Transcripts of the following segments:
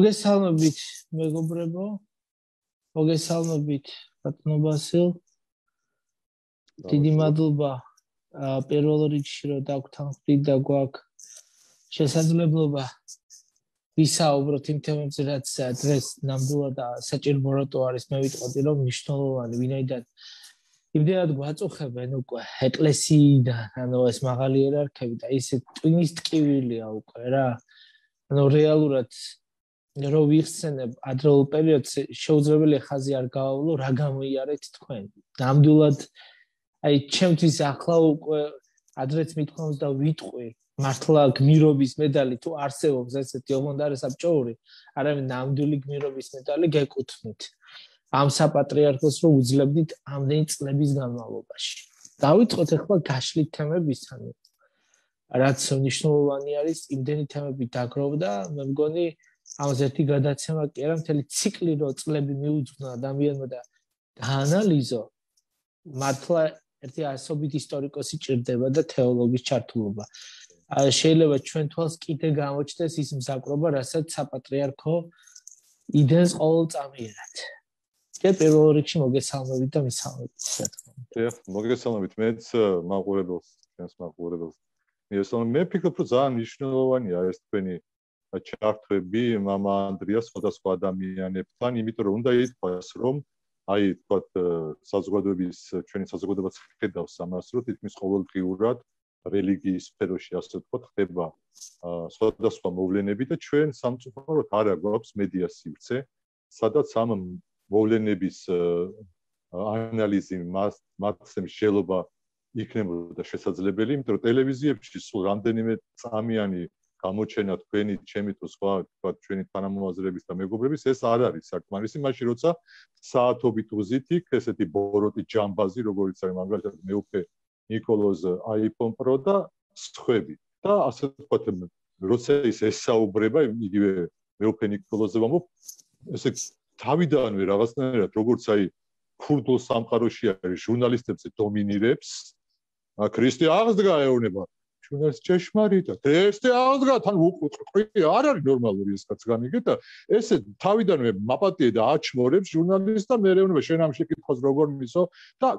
მოგესალმებით მეგობრებო მოგესალმებით ბატონო ბასილ დიდი მადლობა პირველ რიგში რომ დაგვთანხმდით და გვაქვს შესაძლებლობა ვისაუბროთ იმ თემებზე რაც დღეს ნამდვილად საჭირო რატო არის მე ვიტყოდი რომ მნიშვნელოვანი ვინაიდან იმდენად გვაწუხებენ უკვე ეკლესიიდან ანუ ეს მაღალი იერარქები და ისე ტვინის ტკივილია უკვე რა ანუ რეალურად რომ ვიხსენებ ადრეულ პერიოდს შეუძლებელი ხაზი არ გავავლო რა გამოიარეთ თქვენ ნამდვილად აი ჩემთვის ახლა უკვე ადრეც მითხოვს და ვიტყვი მართლა გმირობის მედალი თუ არსებობს ესეთი ოღონდარ საბჭოური არამედ ნამდვილი გმირობის მედალი გეკუთვნით ამ საპატრიარქოს რომ უძლებდით ამდენი წლების განმავლობაში დავიწყოთ ახლა გაშლით თემებისთან რაც მნიშვნელოვანი არის იმდენი თემები დაგროვდა მე მგონი ამას ერთი გადაცემა კი არა მთელი ციკლი რო წლები მიუძღვნა ადამიანმა და დაანალიზო მართლა ერთი ასობით ისტორიკოსი ჭირდება და თეოლოგის ჩართულობა შეიძლება ჩვენ თვალს კიდე გამოჩნდეს ის მსაკრობა რასაც საპატრიარქო იდეს ყოველ წამიერად კი პირველ რიგში მოგესალმებით და მისალმებით კი მოგესალმებით მეც მაყურებელს ჩვენს მაყურებელს მე ვფიქრობ რომ ძალიან მნიშვნელოვანია ეს თქვენი ჩართვები мама ანდრია სხვადასხვა ადამიანებთან, იმიტომ რომ უნდა ითქვას, რომ აი თქვა საზოგადოების ჩვენი საზოგადოებაც ხედავს ამას, რომ თითქმის ყოველდღიურად რელიგიის სფეროში ასე თქო ხდება სხვადასხვა მოვლენები და ჩვენ სამწუხაროდ არ აქვს მედია სივრცე, სადაც ამ მოვლენების ანალიზი მას მასემ შეიძლება იქნებოდა შესაძლებელი, იმიტომ რომ ტელევიზიებში სულ რამდენიმე წამიანი გამოჩენა თქვენი ჩემი თუ სხვა თქვა ჩვენი თანამოაზრეების და მეგობრების ეს არ არის საკმარისი მაშინ როცა საათობით უზით იქ ესეთი ბოროტი ჯამბაზი როგორიც არის მაგალითად მეუფე نيكოლოზ iPhone Pro და სხვები და ასე თქვა როცა ის ესაუბრება იგივე მეუფე نيكოლოზ ამო ესე თავიდანვე რაღაცნაირად როგორც აი ქურდულ სამყაროში არის ჟურნალისტებზე დომინირებს აქ ქრისტე აღსდგა ეუნება ჩვენს ჭეშმარიტა და ეს და აღდგა თან უყუყი არ არის ნორმალური ეს კაცგან იგი და ესე თავიდანვე მაპატიე და აჩმორებს ჟურნალისტთან მეერეუნება შენ ამ შეკითხვას როგორ მისო და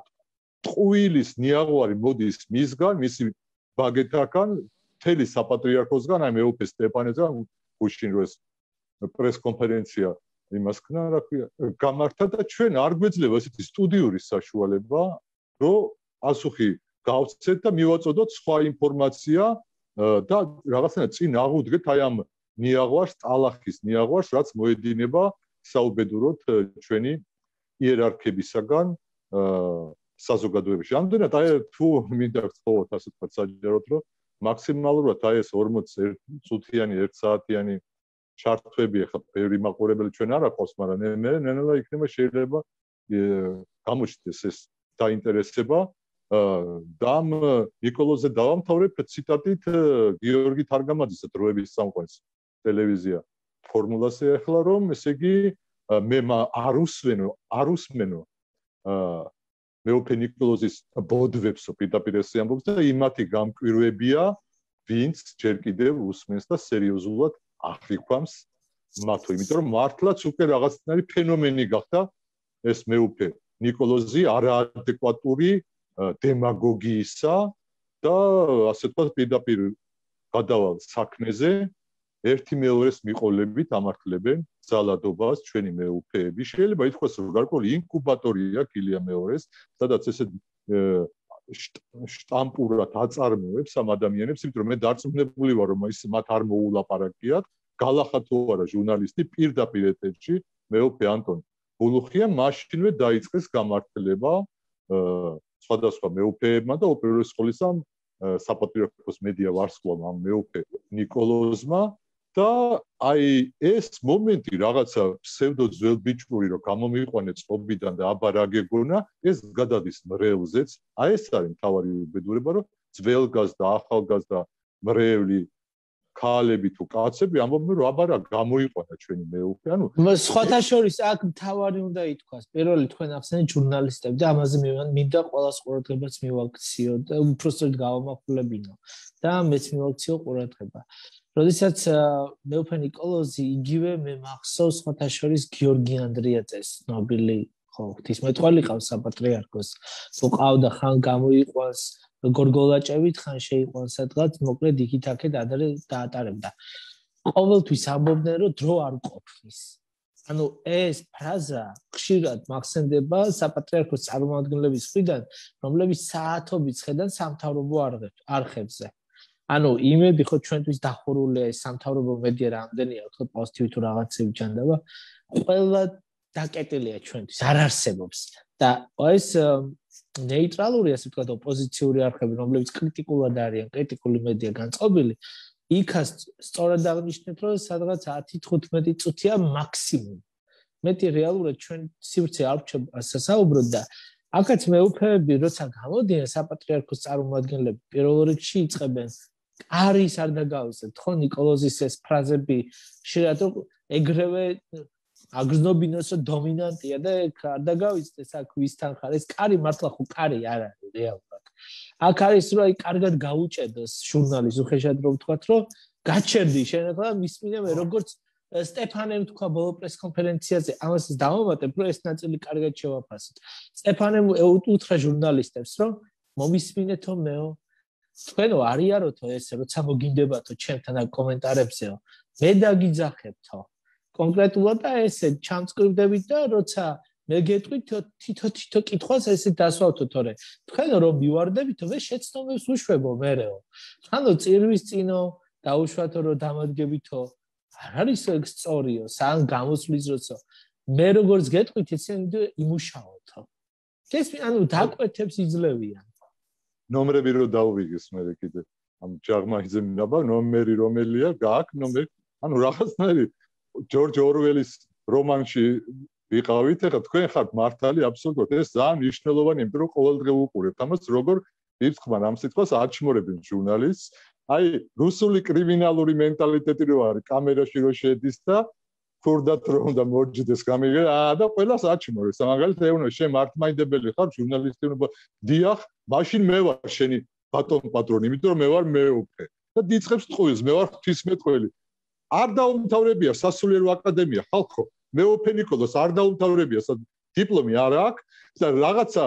ტყუილის ნიაღვარი მოდის მისგან მისი ბაგეთაკან თელი საპატრიარქოსგან აი მეუფე სტეპანეზგან გუშინ როეს პრეს კონფერენცია იმას ქნა რა ქვია გამართა და ჩვენ არ გვეძლევა ესეთი სტუდიური საშუალება რომ ასუხი გავცეთ და მივაწოდოთ სხვა ინფორმაცია და რაღაცნაირად წინ აღუდგეთ აი ამ ნიაღვარს, ტალახის ნიაღვარს, რაც მოედინება საუბედუროთ ჩვენი იერარქებისაგან საზოგადოებაში. ამდენად აი თუ მინდა გწოვოთ ასე თქვა საჯაროდ, რომ მაქსიმალურად აი ეს 41 წუთიანი, 1 საათიანი ჩარტვები ახლა ბევრი მაყურებელი ჩვენ არ აყოს, მაგრამ მე მე ნენელა იქნება შეიძლება გამოჩნდეს ეს დაინტერესება და ამ ნიკოლოზე დავამთავრებ ციტატით გიორგი თარგამაძის დროების სამყაროს ტელევიზია ფორმულაზე ახლა რომ ესე იგი მე არ უსვენო არ უსმენო აა მეოფე ნიკოლოზის ბოდვებს პირდაპირ ესე ამბობს და იმათი გამკვირვებია ვინც ჯერ კიდევ უსმენს და სერიოზულად აღიქვამს მათო იმიტომ რომ მართლაც უკვე რაღაცნაირი ფენომენი გახდა ეს მეუფე ნიკოლოზი არაადეკვატური დემაგოგიისა და ასე თქვა პირდაპირ გადავალ საქმეზე ერთი მეორეს მიყოლებით ამართლებენ ზალადობას ჩვენი მეუფეები. შეიძლება ითქვას რომ გარკვეული ინკუბატორია კილია მეორეს, სადაც ესე штамპურად აწარმოებს ამ ადამიანებს, იმიტომ რომ მე დარწმუნებული ვარ რომ ის მათ არ მოულაპარაკიათ, გალახათ თუ არა ჟურნალისტი პირდაპირ ეთერში მეუფე ანტონ ბულუხია მაშინვე დაიწყეს გამართლება სხვადასხვა მეუფეებმა და ოპერული სკოლისამ საპატრიარქოს მედია ვარსკვლავმა მეუფე نيكოლოზმა და აი ეს მომენტი რაღაცა ფსევდო ძველბიჭური რომ გამომიყვანეთ წობიდან და აბარაგეგონა ეს გადადის მრევლზეც აი ეს არის მთავარი უბედურება რომ ძველგაზ და ახალგაზ და მრევლი ქალები თუ კაცები ამბობენ რომ აბარა გამოიყვანა ჩვენი მეუფე ანუ სხვათა შორის აქ მთავარი უნდა ითქვას პირველი თქვენ ახსენეთ ჟურნალისტები და ამაზე მინდა ყოველას ყურადღებას მივაქციო და უბრალოდ გავამახვილებინო და მეც მივაქციო ყურადღება როდესაც მეუფე ნიკოლოზი იგივე მე მახსოვს სხვათა შორის გიორგი ანდრიაძეს ნობილი ხო ღვთისმეტყველი ყავს საპატრიარქოს თუ ყავდა ხან გამოიყვანს გორგოლაჭევი თან შეიყვან სადღაც მოკლედ იქით აქეთ ადრე დაატარებდა ყოველთვის ამბობდნენ რომ დრო არ ყოფნის ანუ ეს ფრაზა ხშირად მახსენდება საპატრიარქოს წარმომადგენლების მხრიდან რომლებიც საათობით ხედან სამთავრობო არხებზე ანუ იმედი ხო ჩვენთვის დახურულია ეს სამთავრობო მედია რამდენია ხო პოზიტივი თუ რაღაცები ჩანდება ყველა დაკეტილია ჩვენთვის არ არსებობს და ეს ნეიტრალური ასე ვთქვათ ოპოზიციური არხები რომლებიც კრიტიკულად არიან კრიტიკული მედია განწყობილი იქაც სწორად აღნიშნეთ რომ სადღაც 10-15 წუთია მაქსიმუმ მეტი რეალურად ჩვენ სივრცე არ ჩვენ ასაუბროთ და აკაც მეუფეები როცა გამოდიან საპატრიარქოს წარმომადგენლები პირველ რიგში იწებენ არის არ დაგავისე თქო ნიკოლოზის ეს ფრაზები შეიძლება ეგრევე აგზნობინოს დომინანტია და რა და გავიცდეს აქ ვისთან ხარ ეს კარი მართლა ხო კარი არ არის რეალურად აქ არის რომ აი კარგად გაუჭედოს ჟურნალის უხეშად რომ ვთქვათ რომ გაჩერდი შენ ახლა მისმინე მე როგორც სტეფანემ თქვა ბოლო პრეს კონფერენციაზე ამას დავამატებ რომ ეს ნაწილი კარგად შევაფასოთ სტეფანემ უთხრა ჟურნალისტებს რომ მომისმინეთო მეო ხენო არიაროთო ესე როცა მოგინდებათო ჩემთან ან კომენტარებზეო მე დაგიძახებთო კონკრეტულად და ესე ჩამწკრივდებით და როცა მე გეტყვით თითო თითო კითხვას ესე დასვავთო თორე თქვენ რომ მივარდებითო მე შეცდომებს უშვებო მერეო ანუ წირვის წინო დაუშვათო რომ დამადგებითო არ არის ეგ სწორიო სან გამოსვლის როცა მე როგორც გეტყვით ესე იმუშაოთო ეს ანუ დაკვეთებს იძლევიან ნომრები რო დაუვიგეს მე კიდე ამ ჯაღმაიძემ ნაბა ნომერი რომელია გააკნო მე ანუ რაღაცნაირი ჯორჯ ორველის რომანში ვიყავით, ახლა თქვენ ხართ მართალი აბსოლუტურად. ეს ძალიან მნიშვნელოვანია, მე რო ყოველდღე უყურებ ამას, როგორ ირწმან ამ სიტყვას აჩმორებენ ჟურნალისტს. აი, რუსული კრიმინალური მენტალიტეტი რო არის, კამერაში რო შედის და ქურდათ რო უნდა მოჯდეს გამიგე, აა და ყველას აჩმორებს. მაგალითად, ეუნო, შენ მართმაინდებელი ხარ ჟურნალისტი, უნდა დიახ, მაშინ მე ვარ შენი ბატონ პატრონი, იმიტომ რომ მე ვარ მეუფე. და დიწხებს ტყუილს, მე ვარ ღვთისმეტყველი. არ დაუმთავრებია სასულიერო აკადემია ხალხო მეოფე ნიკოლოს არ დაუმთავრებია დიპლომი არ აქვს და რაღაცა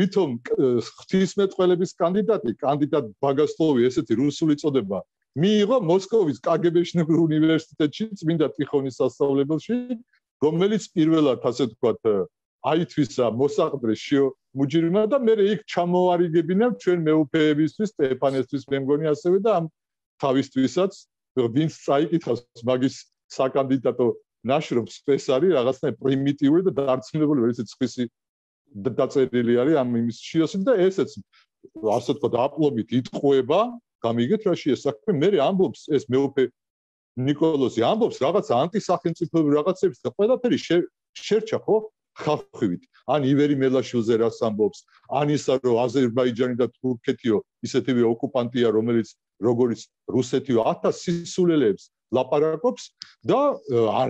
ვითომ ღვთისმეტყველების კანდიდატი კანდიდატ ბაგასლოვი ესეთი რუსული წოდება მიიღო მოსკოვის კაგებეშნებურ უნივერსიტეტში წმინდა ტიხონის სასწავლებელში რომელიც პირველად ასე ვთქვათ აითვისა მოსაყდრე შიო მუჯირმა და მე იქ ჩამოვარიგებინა ჩვენ მეუფეებისთვის სტეფანესთვის მე მგონი ასევე და ამ თავისთვისაც ვინც წაიკითხავს მაგის საკანდიდატო ნაშრომს, ეს არის რაღაცნაირ პრიმიტიული და დარწმუნებული, ვერ ისე წვისი დაწერილი არის ამ იმის შიოსი და ესეც ასე თქო დააპლობით იტყუება, გამიგეთ რა შეიძლება საქმე, მე ამბობს ეს მეუფე نيكოლოზი ამბობს რაღაც ანტისახელმწიფოებრივ რაღაცებს და ყველაფერი შერჩა ხო ხალხივით. ან ივერი მელაშვილზე რას ამბობს, ან ისა რომ აზერბაიჯანი და თურქეთიო ისეთივე ოკუპანტია, რომელიც როგორც რუსეთიო 1000 სისულელებს ლაპარაკობს და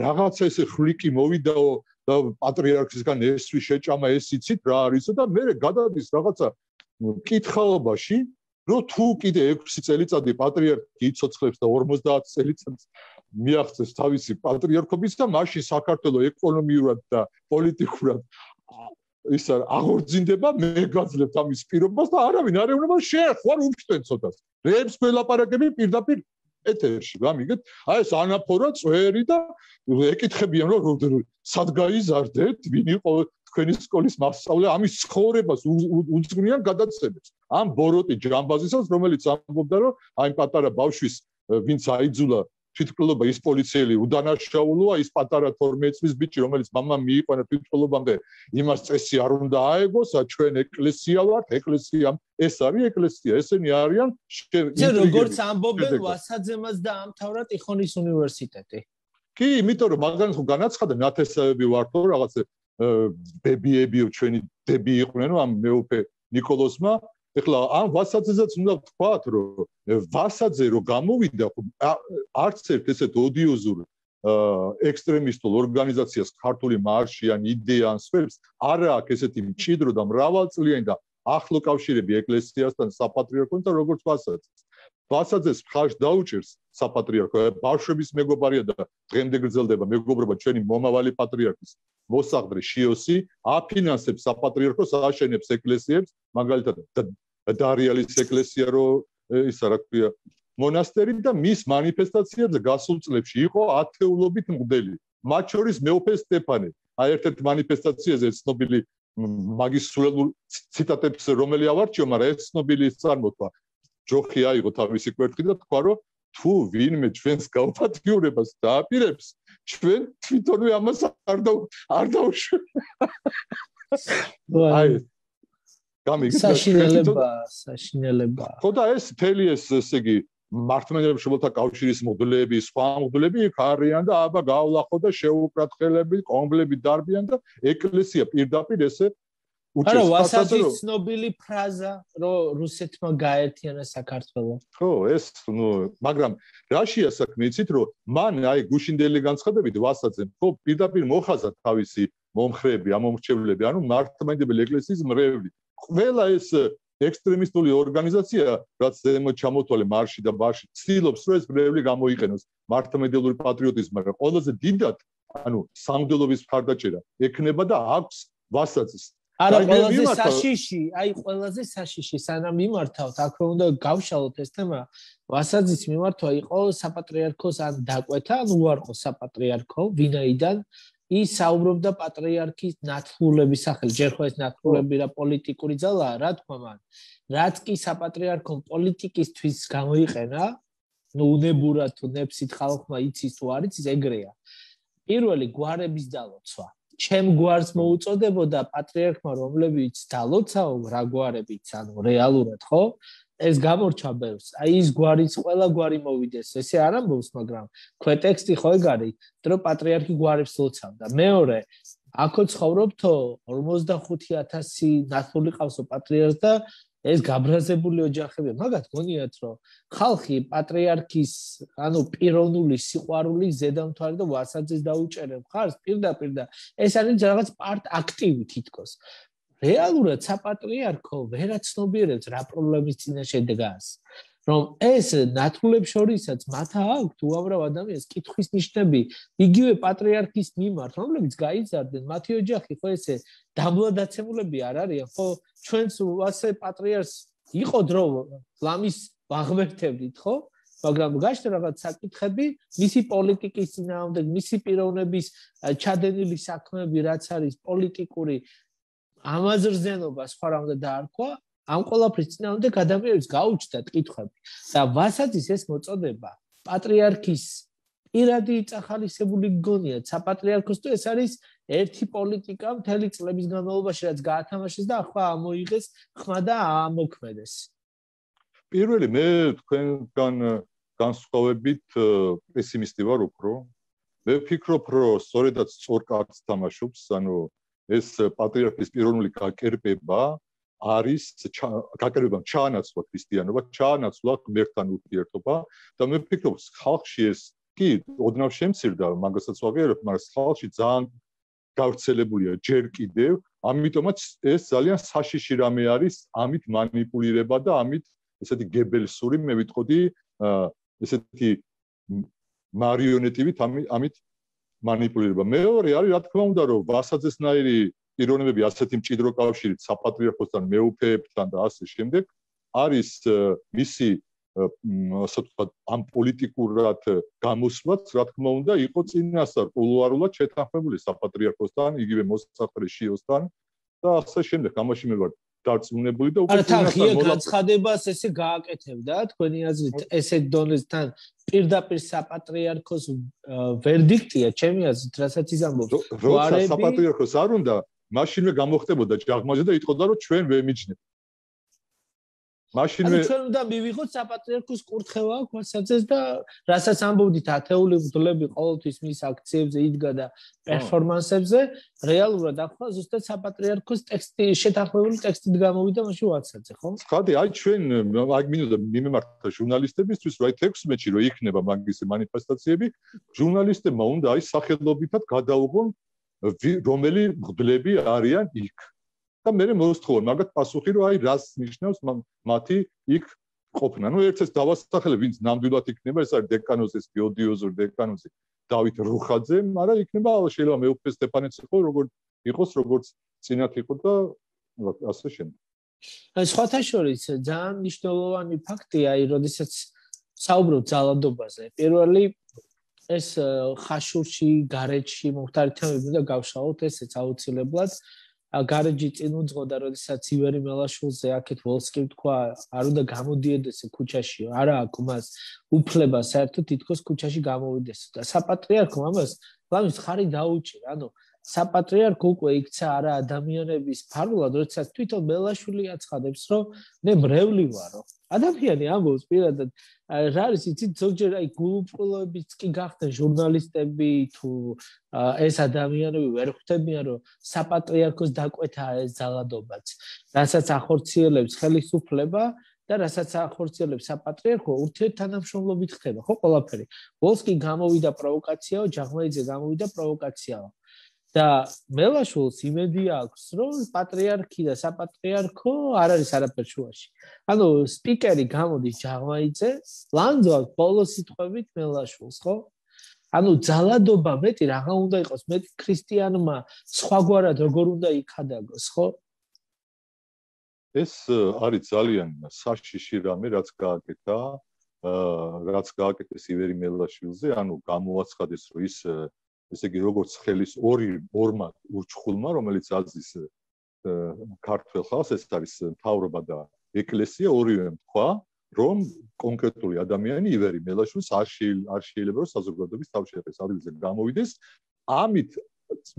რაღაც ეს ხლიკი მოვიდაო და პატრიარქისგან ესვი შეჭამა ეს იცით რა არისო და მე გადადის რაღაცა კითხაობაში რომ თუ კიდე 6 წელიწადი პატრიარქი იცოცხლებს და 50 წელიწადს მიახცეს თავისი პატრიარქობის და მაშინ საქართველოს ეკონომიურად და პოლიტიკურად ის არ აღორძინდება მე გაძლებთ ამის პირობას და არავინ არ ეუბნება შეხوار უმშვენ ცოტას რეებს ველაპარაკები პირდაპირ ეთერში გამიგეთ აი ეს ანაფორა წვერი და ეკითხებიან რომ სად გაიზარდეთ ვინ იყო თქვენი სკოლის მასწავლე ამის ცხოვრებას უძღვნიან გადაცემებს ამ ბოროტი ჯამბაზისას რომელიც ამბობდა რომ აი პატარა ბავშვის ვინც აიძულა თვითმკვლელობა ის პოლიციელი უდანაშაულოა ის პატარა 12 წლის ბიჭი რომელიც мама მიიყვანა თვითმკვლელობამდე იმას წესი არ უნდა აეგოს ჩვენ ეკლესია ვართ ეკლესია ეს არის ეკლესია ესენი არიან შე როგორც ამბობენ ვასაძემას და ამთავრა ტიხონის უნივერსიტეტი კი იმიტომ რომ მაგან ხო განაცხადა ნათესავები ვართო რაღაც ბებიებიო ჩვენი დები იყვნენო ამ მეუფე ნიკოლოზმა ეხლა ამ ვასაძესაც უნდა ვთქვა რომ ვასაძე რო გამოვიდა არც ერთ ესეთ ოდიოზურ ექსტრემისტულ ორგანიზაციას ქართული მარში ან იდეა ან სხვებს არ აქვს ესეთი მჭიდრო და მრავალწლიანი და ახლო კავშირები ეკლესიასთან საპატრიარქოთან და როგორც ვასაძე ვასაძეს ფხაშ დაუჭერს საპატრიარქო ბავშვების მეგობარია და დღემდე გრძელდება მეგობრობა ჩვენი მომავალი პატრიარქის მოსაღრი შიოსი აფინანსებს საპატრიარქოს აშენებს ეკლესიებს მაგალითად და რეალის ეკლესია რო ისა რა ქვია მონასტერი და მის манифестаცია გასულ წლებში იყო ათეულობით მგდელი მათ შორის მეოფე სტეფანე აი ერთ-ერთ манифестаციაზე ცნობილი მაგისტრულ ციტატებს რომელი ავარჩიო მაგრამ ეს ცნობილი წარმოთვა ჯოხი აიღო თავისი კვერთხი და თქვა რომ თუ ვინმე ჩვენს გაუპატიურებას დააპირებს ჩვენ თვითონვე ამას არ და არ დაუშვებ აი გამიგე საშინელება საშინელება ხო და ეს თელი ეს ესე იგი მართმენელებს შემოთა კავშირის მოდლეები, სხვა მოდლეები ქარიან და აბა გავლახო და შეუკრათხელები, კომბლები დარბიან და ეკლესია პირდაპირ ესე უჩეს. არა, ვასაძის ცნობილი ფრაზა, რომ რუსეთმა გაერთიანა საქართველო. ხო, ეს, ну, მაგრამ რუსია საქმე იცით, რომ მან აი გუშინდელი განცხადებით ვასაძემ, ხო, პირდაპირ მოხაზა თავისი მომხრეები, ამომრჩევლები, ანუ მართმენელებს ეკლესიის მრევლი. ყველა ეს ექსტრემისტული ორგანიზაცია, რაც ზემოთ ჩამოთვალე მარში და ბარში, ცდილობს რომ ეს ბრევლი გამოიყენოს მართლმადიდებლური პატრიოტიზმი, მაგრამ ყველაზე დიდად, ანუ სამდელობის ფარდაჭერა ექნება და აქვს ვასაცის არა ყველაზე საშიში, აი ყველაზე საშიში, სანამ მიმართავთ, აქვე უნდა გავშალოთ ეს თემა. ვასაძის მიმართვა იყო საპატრიარქოს ან დაკვეთა, ან უარყო საპატრიარქო, ვინაიდან ის საუბრობდა პატრიარქის ნათხულების სახელ, ჯერ ხო ეს ნათხულები და პოლიტიკური ძალა, რა თქმა მან. რაც კი საპატრიარქო პოლიტიკისთვის გამოიყენა, ნუ უნებურად თუ ნებსით ხალხმა იცის თუ არ იცის, ეგრეა. პირველი გვარების დალოცვა. ჩემ გვარს მოუწოდებოდა პატრიარქმა, რომლებიც დალოცაო რა გვარებიც, ანუ რეალურად, ხო? ეს გამორჩა ბევრს. აი ის გვარიც ყველა გვარი მოვიდეს. ესე არ ამბობს, მაგრამ ქვეტექსტი ხო ეგ არის, დრო პატრიარქი გვარებს ლოცავდა. მეორე, აქო ცხოვრობთო 55000 ნათული ყავსო პატრიარქს და ეს გაბრაზებული ოჯახები, მაგათ გონიათ რომ ხალხი პატრიარქის, ანუ პიროვნული სიყვარული ზედამთვარე და ვასაძეს დაუჭერენ ხარს პირდაპირ და ეს არის რაღაც პარტ აქტივი თითქოს. რეალურად საპატრიარქო ვერ აცნობიერებს რა პრობლემის წინაშე დგას. რომ ეს ნათულებს შორისაც მათა აქვს უამრავ ადამიანს კითხვის ნიშნები იგივე პატრიარქის მიმართ, რომლებიც გაიზარდნენ მათი ოჯახი ხო ესე დაბლადაცებულები არ არის, ხო ჩვენც ასე პატრიარქს იყო დრო ლამის ბაღმერთებით, ხო? მაგრამ გაჩნდა რაღაც საკითხები, მისი პოლიტიკის ძინავდნენ, მისი პიროვნების ჩადენილი საქმეები რაც არის პოლიტიკური ამაზრზენობა სხვა რამდა დაარქვა ამ ყოლაფრის წინამდე გადაგვიერს გაუჩნდა თქვი და ვასაც ეს მოწოდება პატრიარქის პირადი წახალისებული გონია საპატრიარქოს თუ ეს არის ერთი პოლიტიკა მთელი წლების განმავლობაში რაც გაათამაშეს და ახლა ამოიღეს ხმა და ამოქმედეს პირველი მე თქვენგან განსხვავებით პესიმისტი ვარ უფრო მე ვფიქრობ რომ სწორედაც სწორ კარტს თამაშობს ანუ ეს პატრიარქის პიროვნული გაკერპება არის გაკერება ჩაანაცვლა ქრისტიანობა, ჩაანაცვლა მერთან ურთიერთობა და მე ვფიქრობ, ხალხში ეს კი ოდნავ შემცირდა, მაგასაც ვაგერებ, მაგრამ ხალხში ძალიან გავრცელებულია ჯერ კიდევ, ამიტომაც ეს ძალიან საშიში რამე არის, ამით манипуლირება და ამით ესეთი გებელსური მე ვიტყოდი ესეთი მარიონეტივით ამით манипулируება. მეორე არის რა თქმა უნდა, რომ ვასაძესნაირი პიროვნებები ასეთი მჭიდრო კავშირით საპატრიარქოსთან, მეუფეებთან და ასე შემდეგ არის მისი ასე თქვა ამ პოლიტიკურად გამოსვლაც, რა თქმა უნდა, იყო წინასწარ პოლუარულად შეთანხმებული საპატრიარქოსთან, იგივე მოსახრე შიოსთან და ასე შემდეგ. ამაში მე ვარ დარწმუნებული და უკვე თან ღია განცხადებას ესე გააკეთებდა თქვენი აზრით ესე დონესთან პირდაპირ საპატრიარქოს ვერდიქტია ჩემი აზრით რასაც იზამბობს ვარები საპატრიარქოს არ უნდა მაშინვე გამოხდებოდა ჯაღმაჟა და ეთქოდა რომ ჩვენ ვემიჯნებთ მაშინვე ჩვენ უნდა მივიღოთ საპატრიარქოს კურთხევა ქვასაცეს და რასაც ამბობდით ათეული ბრძლები ყოველთვის მის აქციებზე იდგა და პერფორმანსებზე რეალურად ახლა ზუსტად საპატრიარქოს ტექსტი შეთანხმებული ტექსტი გამოვიდა მაშინ ვაცაცე ხო? ხადი აი ჩვენ აი მინდა მიმემართა ჟურნალისტებისთვის რა 16 მეჩი რო იქნება მაგისი манифестаციები ჟურნალისტებმა უნდა აი სახელობითად გადაუღონ რომელი ბრძლები არიან იქ და მე მეოსთხოვე მაგათ პასუხი რომ აი რას ნიშნავს მათი იქ ყოფნა. ნუ ერთ ეს დავასახელე ვინც ნამდვილად იქნება ეს არის დეკანოზის გეოდიოზურ დეკანოზი დავით რუხაძე, მაგრამ იქნება შეიძლება მეუფე სტეფანეც იყოს როგორც იყოს როგორც წინათ იყო და ასე შემდეგ. ეს სხვათა შორის ძალიან მნიშვნელოვანი ფაქტია, აი, როდესაც საუბრობთ ძალადობაზე. პირველი ეს ხაშურში, გარეთში მომხდარი თემები უნდა გავშალოთ ესეც აუცილებლად. აა გარეჯი წინ უძღოდა როდესაც ივერი მელაშულზე აქეთ ვოლსკი თქვა არ უნდა გამოდიოდეს ქუჩაში არა აქვს მას უფლება საერთოდ თითქოს ქუჩაში გამოვიდეს და საპატრიარქო ამას ლამის ხარი დაუჭი ანუ საპატრიარქო უკვე იქცა არა ადამიანების ფარულად როდესაც თვითონ მელაშული აცხადებს რომ მე მრევლი ვარო ადამიანი ამბობს პირადად არ არის იცით ზოგჯერ აი გულუბრყვილობის კი გახდა ჟურნალისტები თუ ეს ადამიანები ვერ ხვდებიან რომ საპატრიარქოს დაკვეთა ეს ძალადობაც რასაც ახორციელებს ხელისუფლება და რასაც ახორციელებს საპატრიარქო ურთიერთთანამშრომლობით ხდება ხო ყველაფერი ბოლსკი გამოვიდა პროვოკაციაო ჯაღმაიძე გამოვიდა პროვოკაციაო და მელაშულს იმედი აქვს რომ პატრიარქი და საპატრიარქო არ არის არაფერ შუაში. ანუ სპიკერი გამოდის ჯაღვაიძე, ლანძავს ბოლოს სიტყვებით მელაშულს, ხო? ანუ ძალადობა მეტი რაღა უნდა იყოს მეტი ქრისტიანმა სხვაგვარად როგორ უნდა იქადაგოს, ხო? ეს არის ძალიან საშიში რამე, რაც გააკეთა, რაც გააკეთეს ივერი მელაშვილზე, ანუ გამოაცხადეს რომ ის ესე იგი როგორც ხელის ორი ორმა ურჩხულმა რომელიც აზის ქართველ ხალხს ეს არის თავრობა და ეკლესია ორივე თქვა რომ კონკრეტული ადამიანი ივერი მელაშვილს არ არ შეიძლება რომ საზოგადოების თავშეფეს ადგილზე გამოვიდეს ამით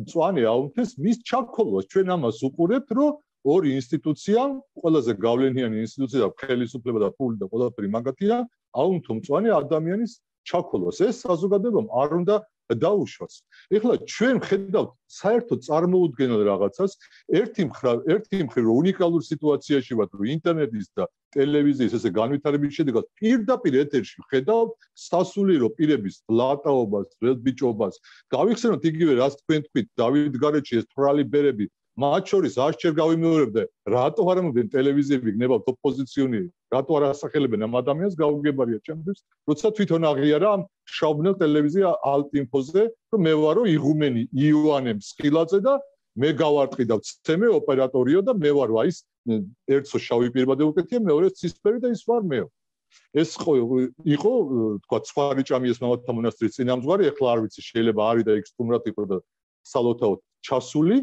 მწوانه აუნთეს მის ჩაქოლოს ჩვენ ამას უყურებთ რომ ორი ინსტიტუცია ყველაზე გავლენიანი ინსტიტუცია ხელისუფლება და ფული და ყველაფერი მაგათია აუნთო მწوانه ადამიანის ჩაქოლოს ეს საზოგადოებამ არ უნდა დაუშვას. ეხლა ჩვენ ხედავთ საერთო წარმოუდგენელ რაღაცას, ერთი მხრივ, ერთი მხრივ უნიკალურ სიტუაციაში ვართ, რომ ინტერნეტის და ტელევიზიის ესე განვითარების შედეგად პირდაპირ ეთერში ხედავთ სასულიერო პირების ლატაობას, ძველბიჭობას. გავიხსენოთ იგივე რას თქვენ თქვით, დავით გარეჩი ეს თრალი ბერები მათ შორის არ შეიძლება გავიმეორებდე რატო არ ამბობენ ტელევიზიები გნებავთ ოპოზიციონი რატო არ ასახელებენ ამ ადამიანს გაუგებარია ჩემთვის როცა თვითონ აღიარა ამ შაბნელ ტელევიზია ალტინფოზე რომ მე ვარო იღუმენი იოანე მსხილაძე და მე გავარტყიდავ ცემე ოპერატორიო და მე ვარო აი ეს ერთო შავი პირბადე უკეთია მეორე ცისფერი და ის ვარ მეო ეს ხო იყო თქვა სვარი ჭამიეს მამათა მონასტრის წინამძღვარი ეხლა არ ვიცი შეიძლება არი და ექსტუმრატ იყო და სალოთაო ჩასული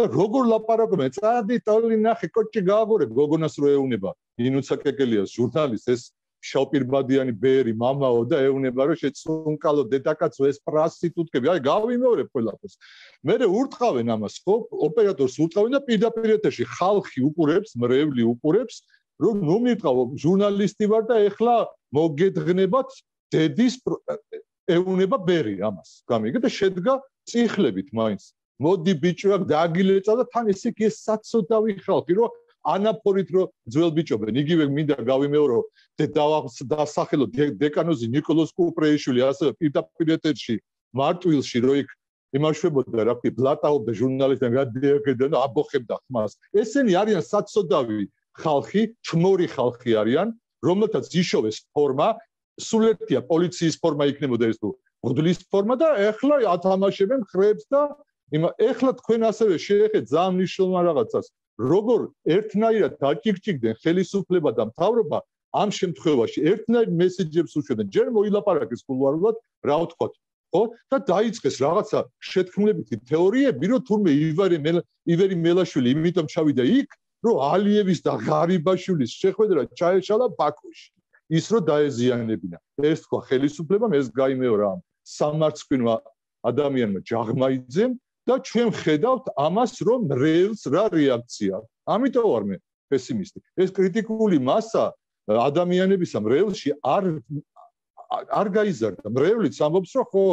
და როგორ ლაპარაკობენ წადი ტოლი ნახე კოჭი გააგორე გოგონას რო ეუნება ინუცა კეკელიას ჟურნალისტ ეს შოპირბადიანი ბერი мамаო და ეუნება რომ შეცუნკალო დედაკაცო ეს პრასტიტუტკები აი გავიმეორე ყველაფერს მე რე ურტყავენ ამას ხო ოპერატორს ურტყავენ და პირდაპირ ეთერში ხალხი უყურებს მრევლი უყურებს რომ ნუ მიყავო ჟურნალისტი ვარ და ეხლა მოგედგნებათ დედის ეუნება ბერი ამას გამიგე და შედგა წიხლებით მაინც მოდი ბიჭო აქ დააგილეცა და თან ისიც ის საცო დავიხალხი რომ ანაფორით რომ ძველ ბიჭობენ იგივე მინდა გავიმეორო და დაახსახელო დეკანოზი نيكოლოს კუპრეიშვილი ასე პირდაპირ ეთერში მარტვილში რომ იქ იმარშვებოდა რა ქვი ბლატაობა ჟურნალისტთან გადიაკედან აბოხებდა ხმას ესენი არიან საცოდავი ხალხი ჩმორი ხალხი არიან რომელთაც იშოვეს ფორმა სულეთია პოლიციის ფორმა იქნებოდა ეს თუ ღვდლის ფორმა და ეხლა ათამაშებენ ხრებს და იმ ახლა თქვენ ასევე შეეხეთ ძალიან მნიშვნელოვან რაღაცას როგორ ერთნაირად დაჭიჭიგდნენ ხელისუფლება და მთავრობა ამ შემთხვევაში ერთნაირ მესეჯებს უშვებენ ჯერ მოილაპარაკეს კულუარულად რა ვთქვათ ხო და დაიწყეს რაღაცა შეთქმულებითი თეორიები რომ თურმე ივარი ივერი მელაშვილი იმიტომ ჩავიდა იქ რომ ალიევის და ღარიბაშვილის შეხვედრა ჩაეშალა ბაქოში ის რომ დაეზიანებინა ეს თქვა ხელისუფლებამ ეს გამოიმეორა სამარცხინო ადამიანმა ჯაღმაიძემ და ჩვენ ხედავთ ამას რომ რელს რა რეაქცია. ამიტომ ვარ მე პესიმისტი. ეს კრიტიკული massa ადამიანების ამ რელში არ არ გაიზარდა. რელიც ამბობს რომ ხო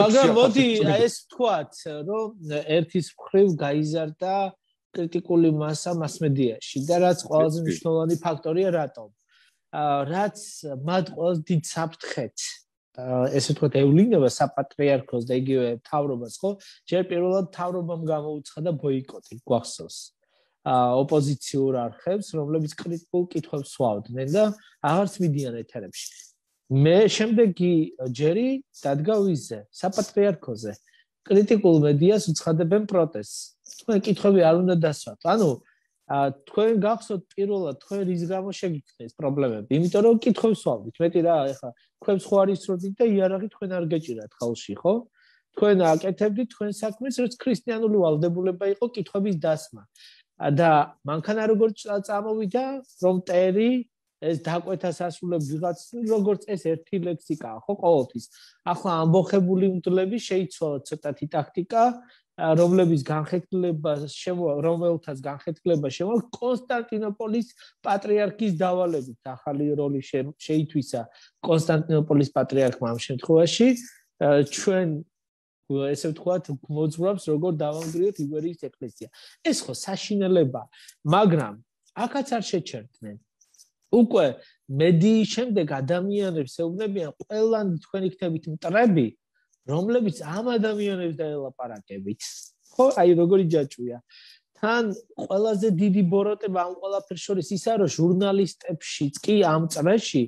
მაგრამ მოდი ეს თქვათ რომ ერთის მხრივ გაიზარდა კრიტიკული massa მასმედიაში და რაც ყველაზე მნიშვნელოვანი ფაქტორია რატომ? რაც მათ ყოველდღიურ საფრთხეთ ესე თქვა ევლინევა საპატრიარქოს და იგივე თავრობას ხო ჯერ პირველად თავრობამ გამოუცხადა ბოიკოტი გვახსოვს ა ოპოზიციურ არხებს რომლებიც კრიტიკულ კითხვებს სვავდნენ და აღარც მიდიან ეთერებში მე შემდეგი ჯერი დადგა ვიზე საპატრიარქოზე კრიტიკულ მედიას უცხადებენ პროტესტს თქვენ კითხვები არ უნდა დასვათ ანუ ა თქვენ გახსოვთ პირველად თქვენ რის გამო შეგიქნეს პრობლემები? იმიტომ რომ კითხვებს ვსვავდით. მეტი რა, ეხლა თქვენ ხო არის როდი და იარაღი თქვენ არ გეჭირათ ხალში, ხო? თქვენ აკეთებდით თქვენ საქმეს, რაც ქრისტიანული ვალდებულება იყო კითხების დასმა. და მანქანა როგორ წამოვიდა, რომ ტერი ეს დაკვეთას ასრულებს ვიღაც, როგორც ეს ერთი ლექსიკაა, ხო, ყოველთვის. ახლა ამბოხებული უნდლები შეიცვალა ცოტათი ტაქტიკა, რომლების განხეთქილება შემოა რომელთაც განხეთქილება შემოა კონსტანტინოპოლის პატრიარქის დავალებით ახალი როლი შეითვისა კონსტანტინოპოლის პატრიარქმა ამ შემთხვევაში ჩვენ ესე ვთქვათ მოძრავს როგორ დავანგრიოთ იგერიის ეკლესია ეს ხო საშინელება მაგრამ აქაც არ შეჩერდნენ უკვე მედიის შემდეგ ადამიანებს ეუბნებიან ყველანი თქვენ იქნებით მტრები რომლებიც ამ ადამიანებს დაელაპარაკებით. ხო, აი როგორი ჯაჭვია. თან ყველაზე დიდი ბოროტება ამ ყველაფერს შორის ის არის, რომ ჟურნალისტებშიც კი ამ წრეში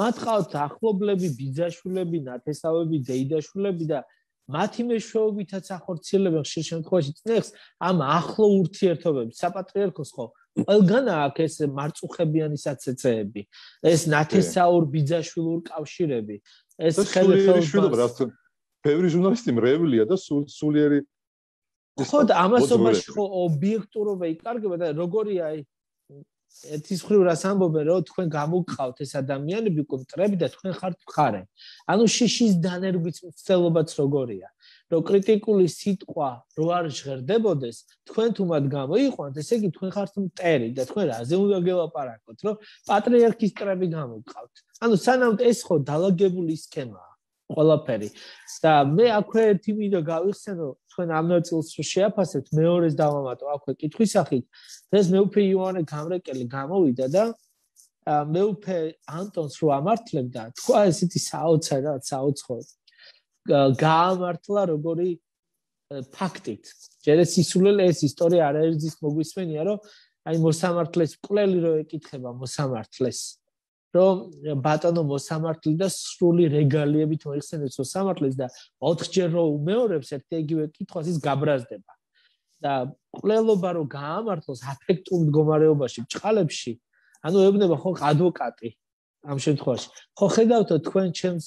მათ ყავთ ახლობლები, ბიძაშვილები, ნათესავები, ძეიდაშვილები და მათი მეშვეობითაც ახორციელებენ ხშირ შემთხვევაში წნეხს ამ ახლო ურთიერთობებს, საპატრიარქოს ხო ყველგან აქვს ეს მარწუხებიანი საცეცეები, ეს ნათესაურ ბიძაშვილურ კავშირები, ეს ხელშეკრულება რაც ბევრი ჟურნალისტი მრევლია და სულიერი ხო და ამასობაში ხო ობიექტურობა იკარგება და როგორია აი ეთის ხრივ რას ამბობენ რომ თქვენ გამოგყავთ ეს ადამიანები კუ წრები და თქვენ ხართ ხარე ანუ შეშის დანერგვის მცდელობაც როგორია რომ კრიტიკული სიტყვა რო არ ჟღერდებოდეს თქვენ თუმად გამოიყვანთ ესე იგი თქვენ ხართ მტერი და თქვენ რაზე უნდა გელაპარაკოთ რომ პატრიარქის წრები გამოგყავთ ანუ სანამ ეს ხო დაალაგებული სქემაა ყველაფერი და მე აქვე ერთი ვიდეო გავიხსენო თქვენ ამ ნაწილს შეაფასეთ მეორეს დავამატო აქვე კითხვის სახით დღეს მეუფე იოანე გამრეკელი გამოვიდა და მეუფე ანტონს რო ამართლებდა თქვა ესეთი საოცარი საოცხო გამართლა როგორი ფაქტით ჯერ ეს ისულელი ეს ისტორია არ არის ის მოგვისმენია რომ აი მოსამართლეს კვლელი რო ეკითხება მოსამართლეს რომ ბატონო მოსამართლე და სრული რეგალიებით მოიხსენებს მოსამართლეს და ოთხჯერ რო უმეორებს ერთ ეგივე კითხვას ის გაბრაზდება და ყველობა რო გაამართლოს აფექტურ მდგომარეობაში ბჭყალებში ანუ ებნება ხო ადვოკატი ამ შემთხვევაში ხო ხედავთ თქვენ ჩემს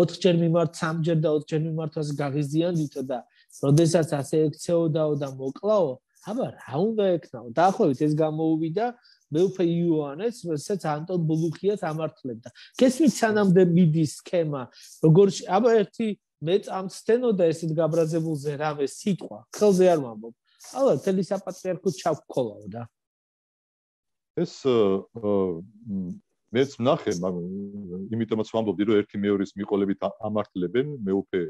ოთხჯერ მიმართ სამჯერ და ოთხჯერ მიმართ ასე გაღიზიანდით და როდესაც ასე ექცეოდაო და მოკლაო აბა რა უნდა ექნაო დაახლოებით ეს გამოუვიდა მეუფე იოანეს, რომელსაც ანტონ ბლუხიას ამართლებდა. გესმის სანამდე მიდის სქემა, როგორ აბა ერთი მეც ამცდენოდა ესეთ გაბრაზებულზე რამე სიტყვა, ხელზე არ მომბობ. ალბათ თელი საპატრიარქო ჩავკოლავ და ეს მეც ნახე, მაგრამ იმიტომაც ვამბობდი, რომ ერთი მეორის მიყოლებით ამართლებენ მეუფე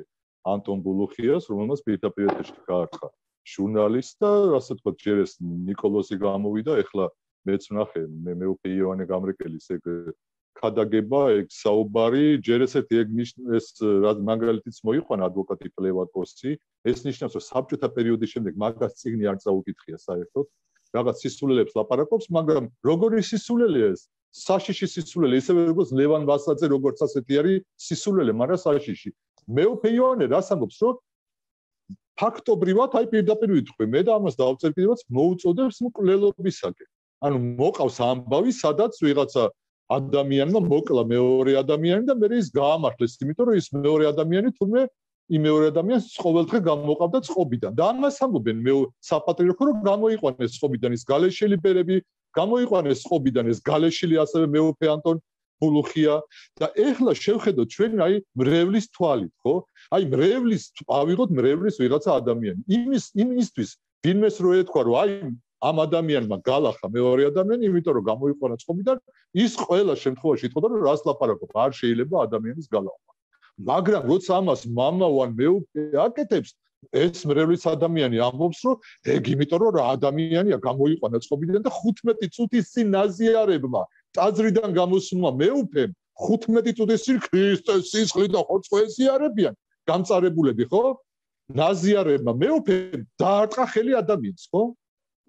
ანტონ ბულუხიას, რომელმაც პირდაპირ ეს გაარხა ჟურნალისტ და ასე თქვა ჯერეს ნიკოლოზი გამოვიდა, ეხლა მეც ნახე მე მეუფე იოანე გამრეკელის ეგ ხადაგება ეგ საუბარი ჯერ ესეთი ეგ ეს მაგალითიც მოიყვანა ადვოკატი პლევატკოსი ეს ნიშნავს რომ საბჭოთა პერიოდის შემდეგ მაგას ციგნი არ წაუკითხია საერთოდ რაღაც სისულელებს ლაპარაკობს მაგრამ როგორი სისულელეა ეს საშიში სისულელე ისევე როგორც ლევან ვასაძე როგორც ასეთი არის სისულელე მაგრამ საშიში მეუფე იოანე რას ამბობს რომ ფაქტობრივად აი პირდაპირ ვიტყვი მე და ამას დავწერ კიდევაც მოუწოდებს მკვლელობისაკენ ანუ მოყავს ამბავი, სადაც ვიღაცა ადამიანმა მოკლა მეორე ადამიანი და მე ის გაამართლეს, იმიტომ რომ ის მეორე ადამიანი თურმე იმ მეორე ადამიანს ყოველდღე გამოყავდა წყობიდან. და ამას ამბობენ მე საპატრიარქო რომ გამოიყვანეს წყობიდან ის გალეშელი ბერები, გამოიყვანეს წყობიდან ეს გალეშილი ასევე მეუფე ანტონ ბულუხია და ეხლა შევხედოთ ჩვენ აი მრევლის თვალით, ხო? აი მრევლის ავიღოთ მრევლის ვიღაცა ადამიანი. იმის იმისთვის ვინმეს რო ეთქვა რომ აი ამ ადამიანმა გალახა მეორე ადამიანი, იმიტომ რომ გამოიყვანა ცხომიდან, ის ყველა შემთხვევაში თქვა რომ რას ლაპარაკობ, არ შეიძლება ადამიანის გალახვა. მაგრამ როცა ამას მამავან მეუფე აკეთებს, ეს მრევლის ადამიანი ამბობს რომ ეგ იმიტომ რომ რა ადამიანია გამოიყვანა ცხომიდან და 15 წუთის წინ ნაზიარებმა ტაძრიდან გამოსულმა მეუფემ 15 წუთის წინ ქრისტეს სისხლი და ხორცო ეზიარებიან გამწარებულები ხო? ნაზიარებმა მეუფემ დაარტყა ხელი ადამიანს ხო?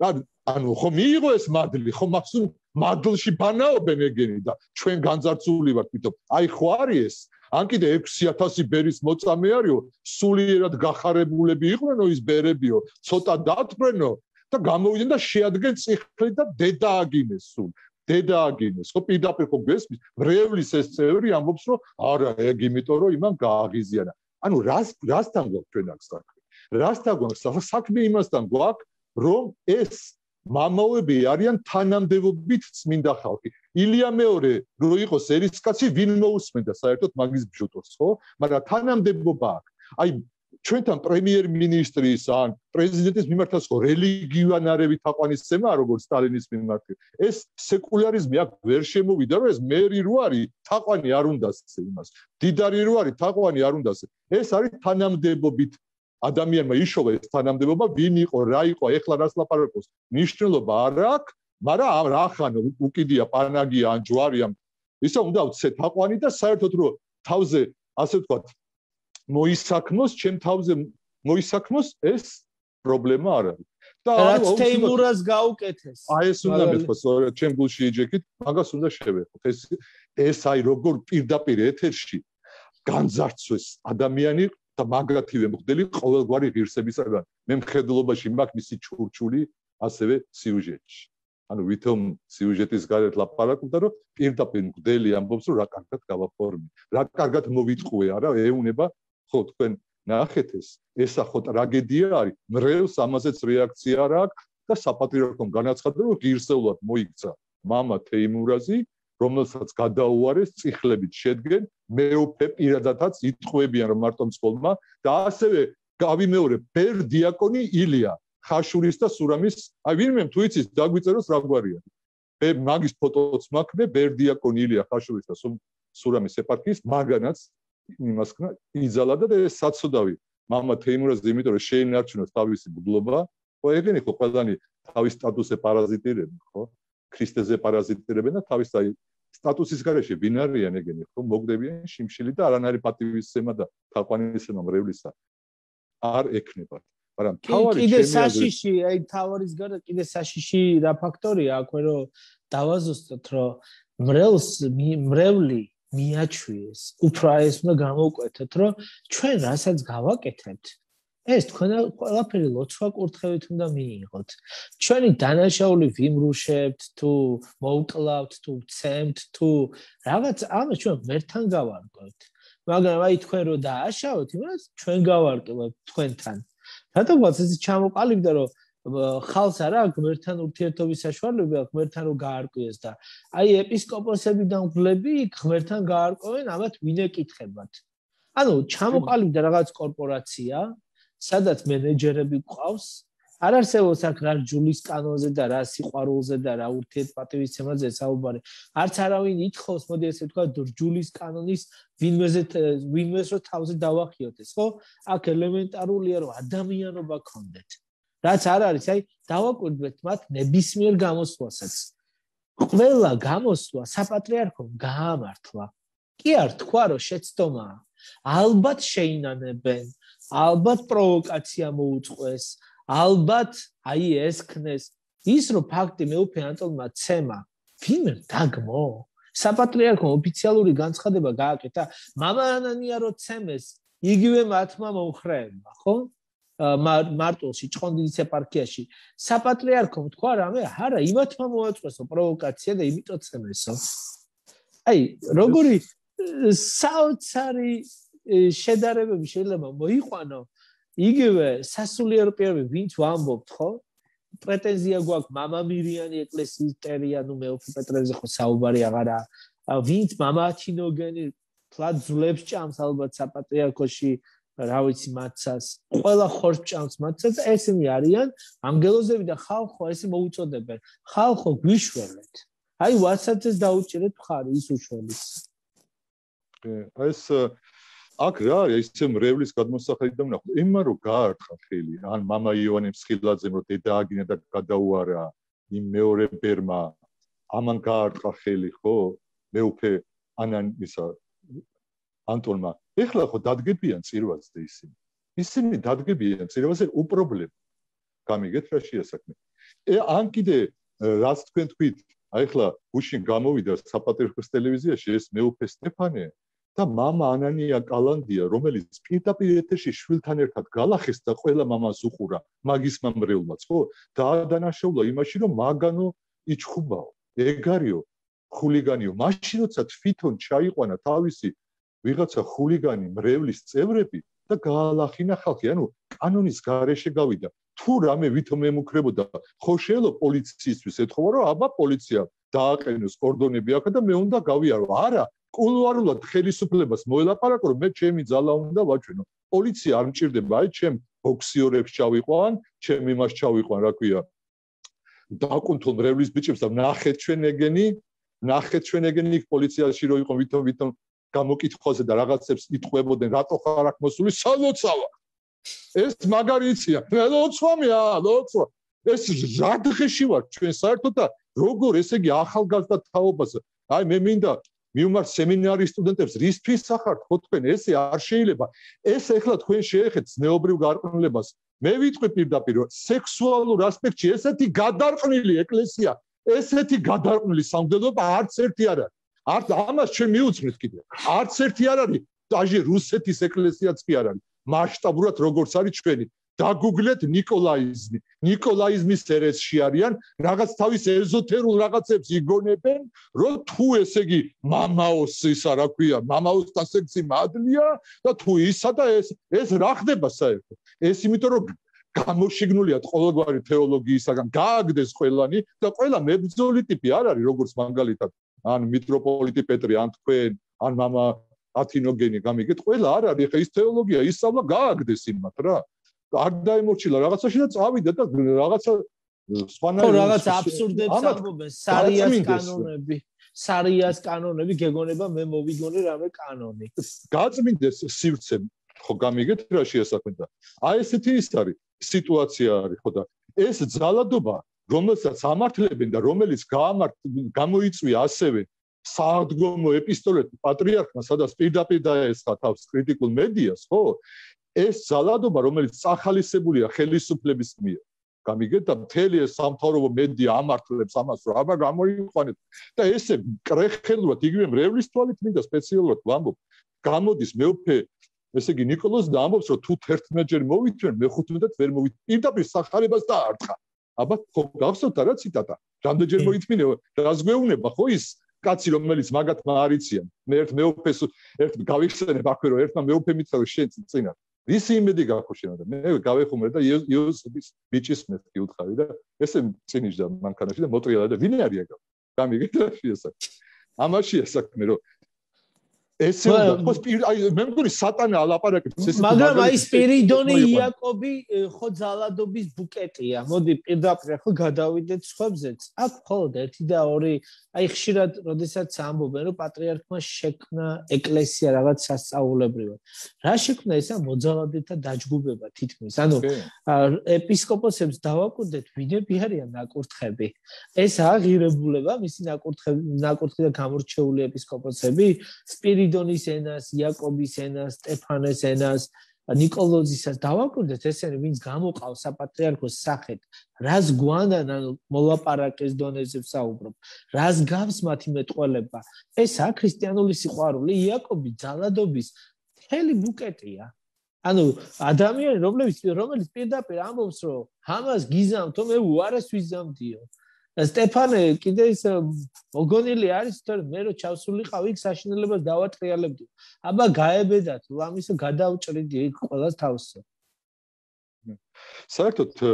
ანუ ხო მიიღო ეს მადლი, ხო მაქსიმ მადლში ბანაობენ ეგენი და ჩვენ განზარცული ვართ თვითონ. აი ხო არის ეს? ან კიდე 6000 ბერის მოწამე არისო, სულიერად gaharebulebi იყვნენო ის ბერებიო, ცოტა დათბრენო და გამოვიდნენ და შეადგენ ციხლი და დედააგინეს სულ. დედააგინეს, ხო პირდაპირ ხო გესმის, ბრევლის ეს წევრი ამბობს, რომ არა, ეგ იმიტომ რომ იმან გააღიზიანა. ანუ რას რასთან გვაქვს ჩვენ აქ საქმე? რასთან გვაქვს საქმე იმასთან გვაქვს რომ ეს მამაოები არიან თანამდებობით წმინდა ხალხი. ილია მეორე რო იყო სერისკაცი, ვინ მოусმენდა საერთოდ მაგის ბჟუტოს, ხო? მაგრამ თანამდებობა აქვს. აი ჩვენთან პრემიერ-მინისტრის ან პრეზიდენტის მიმართაც ხო რელიგიანარები თაყვანისცემა როგორც სტალინის მიმართ. ეს სეკულარიზმი აქ ვერ შემოვიდა, რომ ეს მერი რო არის, თაყვანი არ უნდა ისე იმას. დიდარი რო არის, თაყვანი არ უნდა ისე. ეს არის თანამდებობით ადამიანმა იშოვა ეს თანამდებობა, ვინ იყო, რა იყო, ეხლა რას ლაპარაკობს? მნიშვნელობა არ აქვს, მაგრამ რა ხან უკიდია პანაგია ან ჯვარია. ისე უნდა ვცე თაყვანი და საერთოდ რომ თავზე ასე ვთქვა მოისაქმნოს, ჩემ თავზე მოისაქმნოს ეს პრობლემა არ არის. და რაც თეიმურას გაუკეთეს. აი ეს უნდა მეთქვა, სწორედ ჩემ გულში იჯექით, მაგას უნდა შევეხოთ. ეს ეს აი როგორ პირდაპირ ეთერში განზარცვეს ადამიანი და მაგათივე მოხდილი ყოველგვარი ღირსებისა მე მხედლობაში მაგ მისი ჩურჩული ასევე სიუჟეტში ანუ ვითომ სიუჟეტის გარეთ ლაპარაკობდა რომ პირდაპირ მგდელი ამბობს რომ რა კარგად გავაფორმე რა კარგად მოვიტყუე არა ეუნება ხო თქვენ ნახეთ ეს ესა ხო ტრაგედია არის მრევს ამაზეც რეაქცია რა აქვს და საპატრიარქომ განაცხადა რომ ღირსეულად მოიქცა мама თეიმურაზი რომელსაც გადაუარეს ციხლებით შედგენ მეოფე პირადათაც ითხვებიან რომ მარტო მსხოლმა და ასევე გავიმეორე ბერ დიაკონი ილია ხაშურის და სურამის აი ვინმე თუ იცის დაგვიწეროს რაგვარია მე მაგის ფოტოც მაქვს ბერ დიაკონი ილია ხაშურის და სურამის ეპარქიის მაგანაც იმასკნა იძალა და ეს საცოდავი мама თეიმურაზე იმიტომ რომ შეინარჩუნა თავისი ბლობა ხო ეგენი ხო ყველანი თავის სტატუსზე პარაზიტირებენ ხო ქრისტეზე პარაზიტირებენ და თავის აი სტატუსის გარეშე ბინარიან ეგენი ხო მოგდებიან შიმშილი და არანაირი პატივისცემა და თაყვანისცემა მრევლისა არ ექნებათ მაგრამ თავი კიდე საშიში აი თავის გარდა კიდე საშიში რა ფაქტორია აქვე რომ დავაზუსტოთ რომ მრევლს მრევლი მიაჩვიეს უფრო ეს უნდა გამოვკვეთოთ რომ ჩვენ რასაც გავაკეთებთ ეს თქვენ ყველაფერი ლოცვა კურთხევით უნდა მიიღოთ. ჩვენი დანაშაული ვიმრუშებთ თუ მოუკლავთ თუ ცემთ თუ რაღაც ამას ჩვენ ვერთან გავარკვევთ. მაგრამ აი თქვენ რო დააშავოთ იმას ჩვენ გავარკვევთ თქვენთან. რატომაც ეს ჩამოყალიბდა რომ ხალს არა გმერთან ურთიერთობის საშუალება აქვს გმერთან რო გაარკვიეს და აი ეპისკოპოსები და მღვლები გმერთან გაარკვევენ ამათ ვინ ეკითხებათ. ანუ ჩამოყალიბდა რაღაც კორპორაცია სადაც მენეჯერები ყავს არ არსებობს აქ რა ჯულის კანონზე და რა სიყვარულზე და რა ურთიერთპატივისცემაზე საუბარი. არც არავინ ითხოვს, მოდი ესე ვთქვა, ჯულის კანონის ვინმეზე ვინმეს რო თავზე დავახიოთ ეს, ხო? აქ ელემენტარულია რომ ადამიანობა გქონდეთ. რაც არ არის, აი, დავაკვირდეთ მათ ნებისმიერ გამოსვლასაც. ყველა გამოსვლა საპატრიარქომ გაამართლა. კი არ თქვა რომ შეცდომაა. ალბათ შეინანებენ, ალბათ პროვოკაცია მოუწყეს, ალბათ აი ეს ქნეს. ის რომ ფაქტი მეუფე ანტონმა ცემა, ვინ დაგმო? საპატრიარქო ოფიციალური განცხადება გააკეთა, მამა ანანია რომ ცემეს, იგივე მათმა მოხრეებმა, ხო? მარტოში ჭონდიდის ეპარქიაში საპატრიარქომ თქვა რამე, არა, იმათმა მოაწესო პროვოკაცია და იმიტომ ცემესო. აი, როგორი საოცარი შედარებები შეიძლება მოიყვანო იგივე სასულიერო პირები ვინც ვამბობთ ხო პრეტენზია გვაქვს მამამირიანი ეკლესიის ტერიანუ მეოფი პეტრეზე ხო საუბარი აღარა ვინც მამათინოგენი ფლაძულებს ჭამს ალბათ საპატრიარქოში რა ვიცი მათსას ყველა ხორც ჭამს მათსას ესენი არიან ანგელოზები და ხალხო ესე მოუწოდებენ ხალხო გვიშველეთ აი ვასაცეს დაუჭერეთ ხარ ის უშველის აი ეს აქ რა არის ესე მრევლის გადმოსახედიდან ნახო იმა რო გაარტყა ხელი ან мама იოანემ სხილაძემ რო დედა აგინა და გადაუარა იმ მეორე ბერმა ამან გაარტყა ხელი ხო მეუფე ანანისა ანტონმა ეხლა ხო დადგებიან წირვაზე ისინი ისინი დადგებიან წირვაზე უპრობლემ გამიგეთ რა შეასაქმე ე ან კიდე რაც თქვენ თქვით აიხლა გუშინ გამოვიდა საპატრიარქოს ტელევიზიაში ეს მეუფე სტეფანე და мама ანანია კალანდია რომელიც პირდაპირ ეთერში შვილთან ერთად გალახეს და ყველა мамას უყურა მაგის მომრევლაც ხო და დაანაშაულა იმაში რომ მაგანო იჩხუბაო ეგარიო ხულიგანიო მაშინ როცა თვითონ ჩაიყვანა თავისი ვიღაცა ხულიგანი მრევლის წევრები და გაალახინა ხალხი ანუ კანონის გარეშე გავიდა თუ რამე ვითომ ემუქრებოდა ხო შეელო პოლიციისთვის ეთქვა რომ აბა პოლიცია დააყენოს კორდონები აქა და მე უნდა გავიარო არა კულუარულად ხელისუფლებას მოელაპარაკო რომ მე ჩემი ძალა უნდა ვაჩვენო პოლიცია არ მჭirdება აი ჩემ ბოქსიორებს ჩავიყვან ჩემ იმას ჩავიყვან რა ქვია დაკუნთულ მრევლის ბიჭებს და ნახეთ ჩვენ ეგენი ნახეთ ჩვენ ეგენი პოლიციაში რო იყო ვითომ ვითომ გამოკითხოზე და რაღაცებს ითხვებოდნენ რატო ხარ აქ მოსული სალოცავა ეს მაგარიცია ლოცვამი ა ლოცვა ეს რა დღეში ვარ ჩვენ საერთოდ და როგორ ესე იგი ახალგაზრდა თაობას აი მე მინდა მიუმართ სემინარის სტუდენტებს რისთვის ახარ თქო თქვენ ესე არ შეიძლება ეს ახლა თქვენ შეეხეთ ზნეობრივ გარყვნილებას მე ვიტყვი პირდაპირ სექსუალურ ასპექტში ესეთი გადარყვნილი ეკლესია ესეთი გადარყვნილი სამდელობა არც ერთი არ არის არც ამას ჩვენ მიუძღვით კიდე არც ერთი არ არის დაჟე რუსეთის ეკლესიაც კი არ არის მასშტაბურად როგორც არის ჩვენი დაგუგლეთ نيكოლაიზმი. نيكოლაიზმის წერესში არიან რაღაც თავის ეზოთერულ რაღაცებს იგონებენ, რომ თუ ესე იგი მამაოს ისა რა ქვია, მამაოს დასექსი მადლია და თუ ისა და ეს ეს რა ხდება საერთოდ? ეს იმიტომ რომ გამოშიგნულია ყოველგვარი თეოლოგიისაგან, გააგდეს ყველანი და ყველა მებძოლი ტიპი არ არის როგორც მაგალითად, ან მიტროპოლიტი პეტრე ან თქვენ, ან მამა ათინოგენი გამიგეთ, ყველა არ არის ეს თეოლოგია, ისავლა გააგდეს იმათ რა. და არ დაემორჩილა რაღაცაში და წავიდა და რაღაცა სვანაა ხო რაღაც აბსურდებს ამბობენ სარიას კანონები სარიას კანონები გეგონება მე მოვიგონე რამე კანონი გაწმინდეს სივრცე ხო გამიგეთ რა შეასახვენ და აი ესეთი ის არის სიტუაცია არის ხო და ეს ძალადობა რომელსაც ამართლებენ და რომელიც გამართ გამოიწვია ასევე საადგომო ეპისტოლეთ პატრიარქმა სადაც პირდაპირ დაესხა თავს კრიტიკულ მედიას ხო ეს ძალადობა რომელიც სახალისებულია ხელისუფლების მიერ გამიგეთ და მთელი ეს სამთავრობო მედია ამართლებს ამას რომ აბა გამოიყვანეთ და ესე კრეხელურად იგივე მრევლის თვალით მინდა სპეციალურად ვამბობ გამოდის მეუფე ესე იგი نيكოლოს და ამბობს რომ თუ 11-ჯერ მოვითვენ მე 15-დან ვერ მოვით პირდაპირ სახარებას დაარტყა აბა ხო გავსოთ არა ციტატა რამდენჯერ მოითმინე რას გვეუნება ხო ის კაცი რომელიც მაგათ მარიციან მე ერთ მეუფეს ერთ გავიხსენებ აქვე რომ ერთმა მეუფემ იცხა შენ წინათ ვისი იმედი გაქუშინა და მე გავეხუმრე და იოსების ბიჭის მეთქი უთხარი და ესე წინიშდა მანქანაში და მოტრიალა და ვინ არის ეგ? გამიგეთ რა შეესაბამება. ამაშია საქმე რომ ესე უნდა ხოს პირ აი მე მგონი სატანა ალაპარაკებს ესე მაგრამ აი სპირიდონი იაკობი ხო ძალადობის ბუკეტია მოდი პირდაპირ ხო გადავიდეთ სხვებზეც აქ მხოლოდ ერთი და ორი აი ხშირად როდესაც ამბობენ რომ პატრიარქმა შექმნა ეკლესია რაღაც სასწაულებრივად რა შექმნა ესა მოძალადეთა დაჯგუბება თითქმის ანუ ეპისკოპოსებს დავაკვირდეთ ვინები არიან ნაკურთხები ეს აღირებულება მისი ნაკურთხები ნაკურთხი და გამორჩეული ეპისკოპოსები სპირიდონი დედონის ენას, იაკობის ენას, სტეფანეს ენას, ნიკოლოზისას დავაკვირდეთ ესენი, ვინც გამოყავს საპატრიარქოს სახეთ, რას გვანან მოლაპარაკეს დონეზე საუბრობ, რას გავს მათ იმეთყოლება. ესა ქრისტიანული სიყვარული, იაკობი ძალადობის მთელი ბუკეტია. ანუ ადამიანი რომელიც რომელიც პირდაპირ ამბობს რომ ამას გიზამთო მე უარეს ვიზამდიო სტეფანე კიდე ის მოგონილი არის თორ მე რო ჩავსულიყავ იქ საშინელებას დავატრიალებდი აბა გაებედათ ლამის გადავჭრიდი იქ ყველას თავსო საერთოდ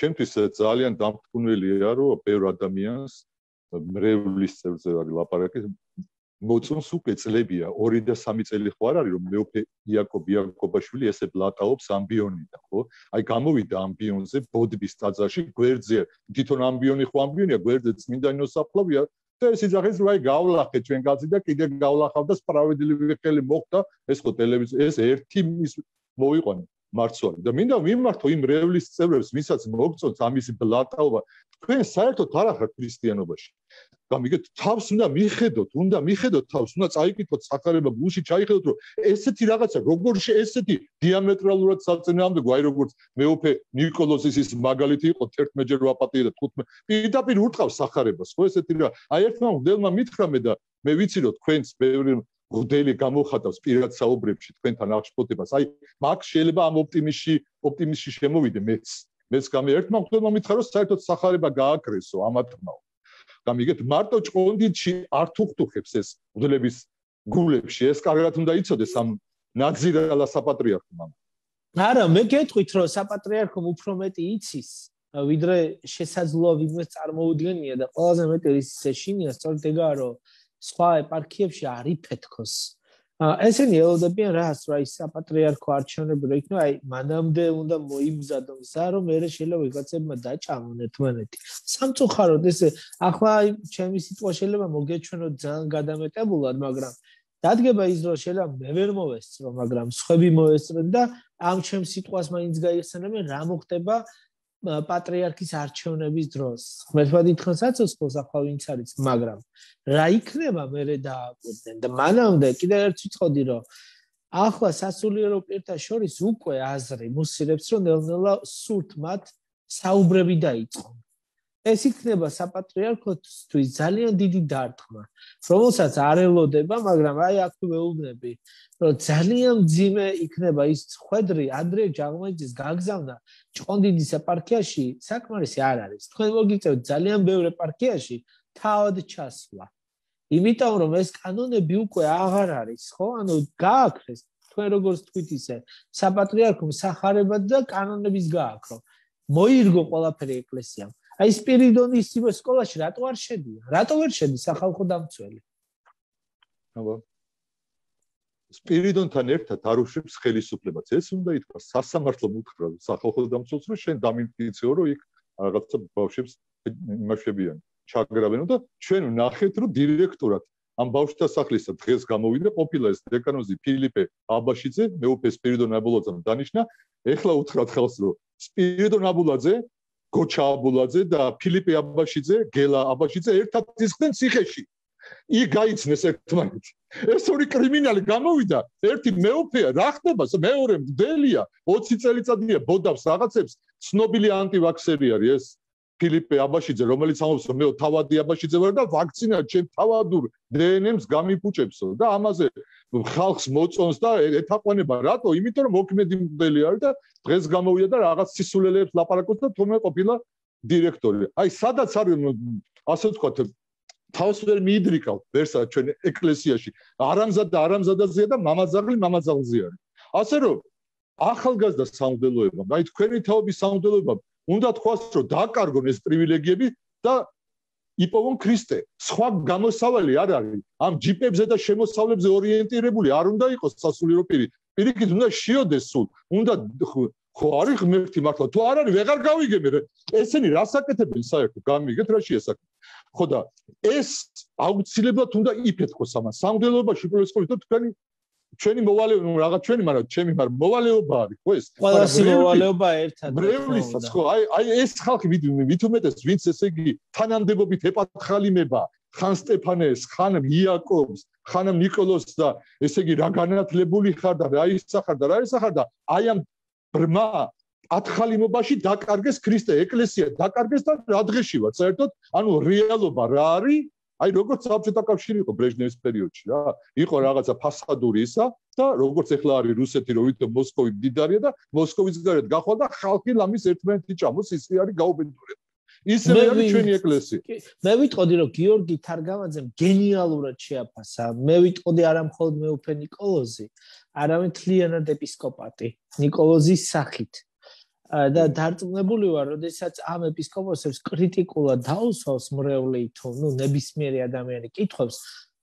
ჩემთვის ძალიან დამთკუნველია რომ ბევრ ადამიანს მრევლის წელზე ვარ ლაპარაკი მოწონს უკვე წლებია 2 და 3 წელი ხო არ არის რომ მეოფე იაკობ იაკობაშვილი ესე ბლატაობს ამბიონიდან ხო აი გამოვიდა ამბიონზე ბოდბის ტაძარში გვერდზე თვითონ ამბიონი ხო ამბიონია გვერდზე წმინდანიო საფლავია და ეს იძახეს რომ აი გავლახე ჩვენ კაცი და კიდე გავლახავ და სპრავედლივი ხელი მოხდა ეს ხო ტელევიზია ეს ერთი ის მოიყვანე მარცვალი და მინდა ვიმართო იმ რევლის წევრებს ვისაც მოგწონს ამის ბლატაობა თქვენ საერთოდ არ ახართ ქრისტიანობაში გამიგეთ თავს უნდა მიხედოთ, უნდა მიხედოთ თავს, უნდა წაიკითხოთ საქარება გულში ჩაიხედოთ, რომ ესეთი რაღაცა როგორ შე ესეთი დიამეტრალურად საწინააღმდეგო, აი როგორც მეოფე ნიკოლოზის ის მაგალითი იყო 11-ჯერ ვაპატიე და 15 პირდაპირ ურტყავს საქარებას, ხო ესეთი რა. აი ერთმა მდელმა მითხრამე და მე ვიცი რომ თქვენს ბევრი მდელი გამოხატავს პირად საუბრებში თქვენთან აღშფოთებას. აი მაგ შეიძლება ამ ოპტიმიში ოპტიმიში შემოვიდე მეც. მეც გამი ერთმა მდელმა მითხრა რომ საერთოდ საქარება გააკრესო ამათმა. გამიგეთ მარტო ჭონდიდში არ თუხთუხებს ეს უძლების გულებში ეს კარგად უნდა იყოს ამ ნაგზირალა საპატრიარქმა არა მე გეტყვით რომ საპატრიარქომ უფრო მეტი იცის ვიდრე შესაძლოა ვიმეს წარმოუდგენია და ყველაზე მეტი ის ისე შინია სწორედ ეგაა რომ სხვა ეპარქიებში არიფეთქოს ესენი ელოდებიან რას რა ის საპატრიარქო არჩევნები რო იქნება აი მანამდე უნდა მოიმზადონ საერთო მერე შეიძლება ვიღაცებმა დაჭამონ ერთმანეთი სამწუხაროდ ეს ახლა აი ჩემი სიტყვა შეიძლება მოგეჩვენო ძალიან გადამეტებულად მაგრამ დადგება ის რომ შეიძლება მე ვერ მოვესწრო მაგრამ სხვები მოესწრენ და ამ ჩემ სიტყვას მაინც გაიხსენებენ რა მოხდება პატრიარქის არჩევნების დროს. მეთვადი თქვენ საცოცხლოს ახლა ვინც არის, მაგრამ რა იქნება მერე დააკვირდნენ და მანამდე კიდე ერთი წოდი რომ ახლა სასულიერო პირთა შორის უკვე აზრი მუსირებს რომ ნელ-ნელა სულთ მათ საუბრები დაიწყონ. ეს იქნება საპატრიარქოსთვის ძალიან დიდი დარტყმა, რომელსაც არ ელოდება, მაგრამ აი აქ ვეუბნები, რომ ძალიან ძიმე იქნება ის ხედრი ანდრე ჯაღმაძის გაგზავნა ჭონდიდის ეპარქიაში, საკმარისი არ არის. თქვენ მოგიწევთ ძალიან ბევრი ეპარქიაში თავად ჩასვლა. იმიტომ რომ ეს კანონები უკვე აღარ არის, ხო? ანუ გააქრეს თქვენ როგორც თქვით ისე, საპატრიარქომ სახარება და კანონების გააქრო. მოირგო ყველაფერი ეკლესიამ. აი სპირიდონის სიმო სკოლაში რატო არ შედი? რატო ვერ შედი სახალხო დამცველი? აბა სპირიდონთან ერთად არ უშვებს ხელისუფლებას. ეს უნდა ითქვას სასამართლო მუხრად სახალხო დამცველს, რომ შენ დამიმტკიცეო, რომ იქ რაღაცა ბავშვებს იმაშებიან, ჩაგრავენო და ჩვენ ნახეთ, რომ დირექტორად ამ ბავშვთა სახლისა დღეს გამოვიდა ყოფილი ეს დეკანოზი ფილიპე აბაშიძე, მეუფე სპირიდონ აბულაძემ დანიშნა, ეხლა უთხრათ ხელს, რომ სპირიდონ აბულაძე გოჩა აბულაძე და ფილიპე აბაშიძე, გელა აბაშიძე ერთად ისხდნენ ციხეში. იქ გაიცნეს ერთმანეთს. ეს ორი კრიმინალი გამოვიდა, ერთი მეუფეა, რა ხდება? მეორე მდელია, 20 წელიწადია ბოდავს რაღაცებს, ცნობილი ანტივაქსერი არის ეს. ფილიპე აბაშიძე, რომელიც ამბობს, რომ მე თავადი აბაშიძე ვარ და ვაქცინა ჩემ თავადურ დნმ-ს გამიფუჭებსო და ამაზე ხალხს მოწონს და ეთაყვანება რატო? იმიტომ რომ მოქმედი მდელი არის და დღეს გამოვიდა და რაღაც სისულელეებს ლაპარაკობს და თუმე ყოფილა დირექტორი. აი სადაც არის ასე ვთქვათ თავს ვერ მიიდრიკავ ვერსა ჩვენ ეკლესიაში. არამზადა არამზადაზია და მამაძაღლი მამაძაღლზია. ასე რომ ახალგაზრდა სამდელოება, აი თქვენი თაობის სამდელოება უნდა თქვას, რომ დაკარგონ ეს პრივილეგიები და იპოვონ ქრისტე. სხვა გამოსავალი არ არის. ამ ჯიპებზე და შემოსავლებზე ორიენტირებული არ უნდა იყოს სასულიერო პირი. პირიქით უნდა შეოდეს სულ. უნდა ხო არის ღმერთი მართლა თუ არ არის ვეღარ გავიგები რა ესენი რასაკეთებენ საერთოდ გამიგეთ რა შეასაკეთებ ხო და ეს აუცილებლად უნდა იფეთქოს ამას სამდელობა შეიძლება ისწოს თქვენი ჩვენი მოვალეობა, ну, რაღაც ჩვენი, მაგრამ ჩემი, მაგრამ მოვალეობა არის, ხო ეს? ყველასი მოვალეობა ერთად. ბრევლისაც ხო, აი აი ეს ხალხი ვით ვით უმეტეს, ვინც ესე იგი თანამდებობით ეპათხალიმება ხან სტეფანეს, ხან იაკობს, ხან ნიკოლოს და ესე იგი რა განათლებული ხარ და რა ისახარ და რა ისახარ და აი ამ ბრმა ათხალიმობაში დაკარგეს ქრისტე ეკლესია, დაკარგეს და რა დღეში ვარ, საერთოდ, ანუ რეალობა რა არის? აი როგორც საბჭოთა კავშირი იყო ბრეჟნევის პერიოდში რა იყო რაღაცა ფასადური ისა და როგორც ახლა არის რუსეთი რომ ვითომ მოსკოვი დიდარია და მოსკოვის გარეთ გახვალ და ხალხი ლამის ერთმანეთი ჭამოს ისე არის გაუბედურება ისე არის ჩვენი ეკლესია. მე ვიტყოდი რომ გიორგი თარგავაძემ გენიალურად შეაფასა. მე ვიტყოდი არამხოლოდ მეუფე نيكოლოზი, არამედ თლიანად ეპისკოპატი. نيكოლოზის სახით. და დარწმუნებული ვარ, როდესაც ამ ეპისკოპოსებს კრიტიკულად დაუსვავს მრევლი თუ ნუ ნებისმიერი ადამიანი კითხავს,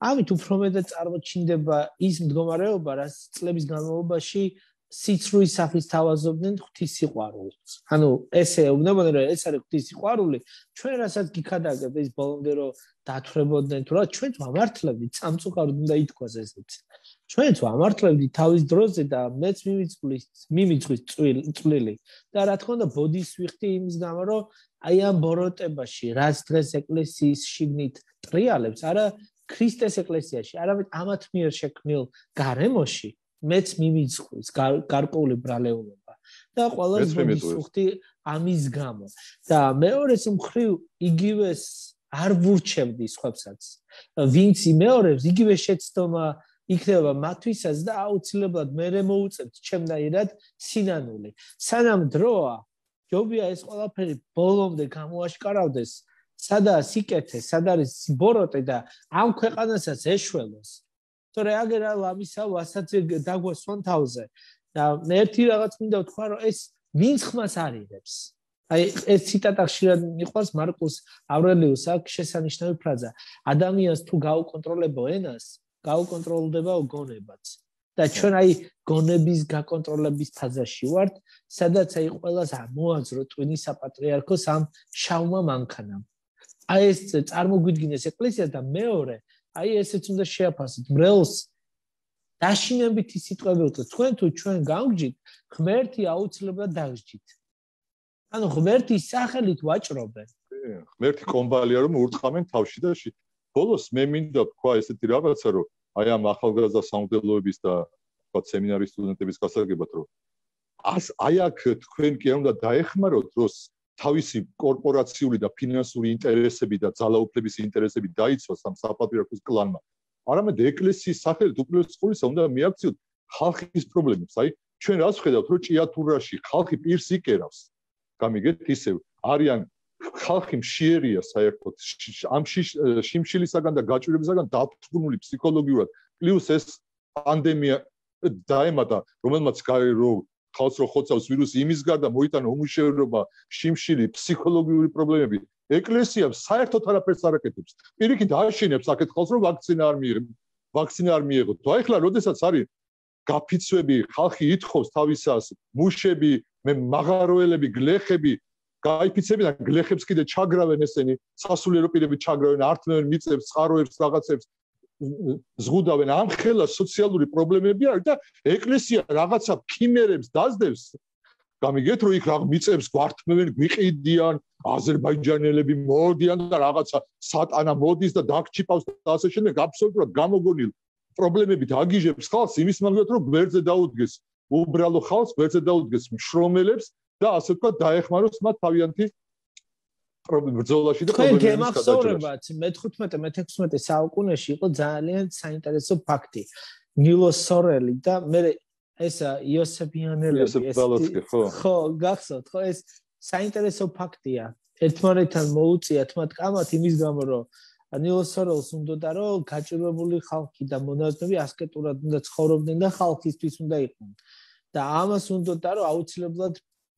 ამით უფრო მეტად წარმოჩინდება ის მდგომარეობა, რაც წლების განმავლობაში სიცრუის საფის თავაზობდნენ ღვთისიყვარულს. ანუ ესე უნდა რომ ეს არის ღვთისიყვარული, ჩვენ რასაც გიქადაგებ ის ბოლომდე რომ დათრებოდნენ თუ რა, ჩვენ მომართლები სამწუხაროდ უნდა ითქვას ესეც. ჩვენც ამართლებდი თავის დროზე და მეც მიმიწვლის მიმიწვის წვლილი და რა თქმა უნდა ბოდის ვიხდი იმის გამო რომ აი ამ ბოროტებაში რაც დღეს ეკლესიის შიგნით ტრიალებს არა ქრისტეს ეკლესიაში არამედ ამათ მიერ შექმნილ გარემოში მეც მიმიწვის გარკვეული ბრალეულობა და ყველას ბოდის ვიხდი ამის გამო და მეორეს მხრივ იგივეს არ ვურჩევდი სხვაცაც ვინც იმეორებს იგივე შეცდომა იქნება მათვისაც და აუცილებლად მერე მოუწევთ ჩემნაირად სინანული. სანამ დროა ჯობია ეს ყველაფერი ბოლომდე გამოაშკარავდეს, სადაა სიკეთე, სად არის ბოროტე და ამ ქვეყანასაც ეშველოს. თორე აგერა ლამისა ვასაცი დაგვასვან თავზე. და მე ერთი რაღაც მინდა ვთქვა, რომ ეს ვინც ხმას არიდებს? აი ეს ციტატა ხშირად მიყვარს მარკუს ავრელიუს აქ შესანიშნავი ფრაზა. ადამიანს თუ გაუკონტროლებო ენას, გაუკონტროლდება გონებაც. და ჩვენ აი გონების გაკონტროლების ფაზაში ვართ, სადაც აი ყოველას მოაძრო ტვინი საპატრიარქოს ამ შავმა მანქანამ. აი ეს წარმოგვიდგინეს ეკლესია და მეორე, აი ესეც უნდა შეაფასოთ მრელს დაშინებითი სიტყვები უთო თქვენ თუ ჩვენ გავგჯით ღმერთი აუცილებლად დაგჯით ანუ ღმერთის სახელით ვაჭრობენ ღმერთი კომბალია რომ ურთხამენ თავში და ბოლოს მე მინდა თქვა ესეთი რაღაცა, რომ აი ამ ახალგაზრდა სამღელოების და თქვა სემინარის სტუდენტების გასაგებად, რომ ას აი აქ თქვენ კი არ უნდა დაეხმაროთ, რომ თავისი კორპორაციული და ფინანსური ინტერესები და ძალაუფლების ინტერესები დაიცვას ამ საპატრიარქოს კლანმა. არამედ ეკლესიის სახელით უპირველეს ყოვლისა უნდა მიაქციოთ ხალხის პრობლემებს. აი ჩვენ რას ხედავთ, რომ ჭიათურაში ხალხი პირს იკერავს. გამიგეთ ისევ არიან ხალხი მშიერია საერთოდ ამ შიმშილისაგან და გაჭირებისაგან დათრგუნული ფსიქოლოგიურად პლუს ეს პანდემია დაემატა რომელმაც გარი რო ხალხს რო ხოცავს ვირუსი იმის გარდა მოიტანა უმუშევრობა შიმშილი ფსიქოლოგიური პრობლემები ეკლესიამ საერთოდ არაფერს არ აკეთებს პირიქით დააშენებს აკეთ ხალხს რომ ვაქცინა არ მიიღო ვაქცინა არ მიიღო თუ აიხლა როდესაც არის გაფიცვები ხალხი ითხოვს თავისას მუშები მე მაღაროელები გლეხები გაიფიცებინა გლეხებს კიდე ჩაგრავენ ესენი სასულიერო პირები ჩაგრავენ ართმევენ მიწებს წყაროებს რაღაცებს ზღუდავენ ამ ხელა სოციალური პრობლემები არის და ეკლესია რაღაცა ქიმერებს დაძდევს გამიგეთ რომ იქ რაღ მიწებს გვართმევენ გვიყიდიან აზერბაიჯანელები მოდიან და რაღაცა სატანა მოდის და დაგჭიპავს და ასე შემდეგ აბსოლუტურად გამოგონილ პრობლემებით აგიჟებს ხალხს იმის მაგალითად რომ გვერდზე დაუდგეს უბრალო ხალხს გვერდზე დაუდგეს მშრომელებს და ასე თქვა დაეხმაროს მათ თავიანთი ბრძოლაში და კონკრეტულად გემახსოვრებათ მე-15 მე-16 საუკუნეში იყო ძალიან საინტერესო ფაქტი ნილო სორელი და მე ეს იოსებიანელი ეს ხო გახსოვთ ხო ეს საინტერესო ფაქტია ერთმანეთთან მოუწიათ მათ კამათ იმის გამო რომ ნილო სორელს უნდა რომ გაჭირვებული ხალხი და მონაზვნები ასკეტურად უნდა ცხოვრობდნენ და ხალხისთვის უნდა იყვნენ და ამას უნდა რომ აუცილებლად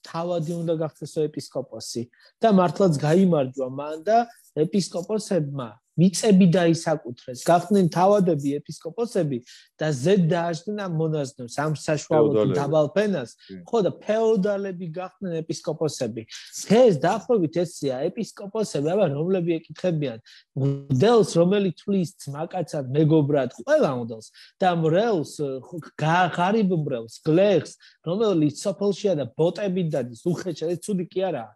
თავადი უნდა გახდესო ეპისკოპოსი და მართლაც გამოიმარჯვა მან და ეპისკოპოსებმა ვიწები და ისაკუთრეს გახდნენ თავადები ეპისკოპოსები და ზედ დააშნა მონაზვნებს ამ საშუალო დაბალფენას ხო და ფეოდალები გახდნენ ეპისკოპოსები დღეს დახვევით ესეა ეპისკოპოსები აბა რომლები ეკითხებიან მოდელს რომელიც თulis მაკაცად მეგობრად ყველა მოდელს და მრელს ღარიბ მრელს გლეხს რომელიც სოფელშია და ბოტები დადის უხეშად ეს ცუდი კი არაა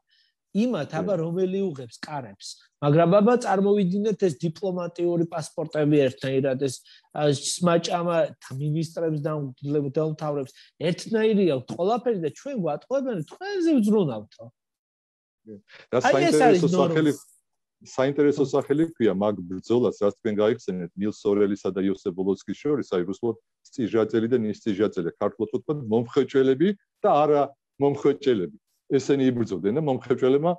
იმათ აბა რომელი უღებს კარებს მაგრამ აბა წარმოვიდინეთ ეს დიპლომატიური პასპორტები ერთნაირად ეს სმაჭამა მინისტრებს და დელთავრებს ერთნაირია ყველაფერი და ჩვენ გვატყობენ თქვენზე ვზრუნავთო და საინტერესო სახელი საინტერესო სახელი ქვია მაგ ბრძოლას რაც თქვენ გაიხსენეთ მილსორელისა და იოსებ ბოლოცკის შორის აი რუსულად სტიჟაძელი და ნისტიჟაძელი ქართულად თქვა მომხეჭელები და არა მომხეჭელები ესენი იბრძოდნენ და მომხრეჭველებმა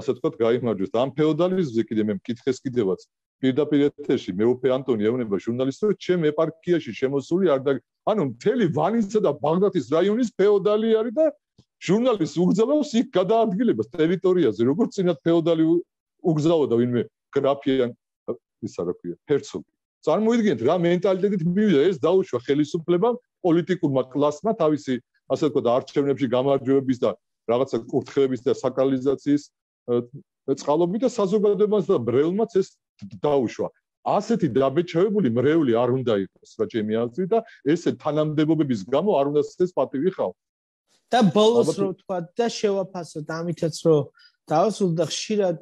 ასე თქვა გაიმარჯვეს და ამ ფეოდალიზმზე კიდე მე მკითხეს კიდევაც პირდაპირ ეთერში მეუფე ანტონი ეუბნება ჟურნალისტს რომ ჩემ ეპარქიაში შემოსული არ და ანუ მთელი ვალისა და ბაღდათის რაიონის ფეოდალი არის და ჟურნალისტს უგზავნოს იქ გადაადგილებას ტერიტორიაზე როგორც წინათ ფეოდალი უგზავნოდა ვინმე გრაფიან ისა რა ქვია ჰერცოგი წარმოიდგინეთ რა მენტალიტეტით მივიდა ეს დაუშვა ხელისუფლებამ პოლიტიკურმა კლასმა თავისი ასე თქვა არჩევნებში გამარჯვების და რაღაცა კურთხევების და საკალიზაციის წყალობი და საზოგადოებას და ბრელმაც ეს დაუშვა. ასეთი დაბეჭვებული მრევლი არ უნდა იყოს რა ჩემი აზრით და ესე თანამდებობების გამო არ უნდა ეს პატივი ხავ. და ბოლოს რო თქვა და შევაფასოთ ამითაც რო დაასრულდა ხშირად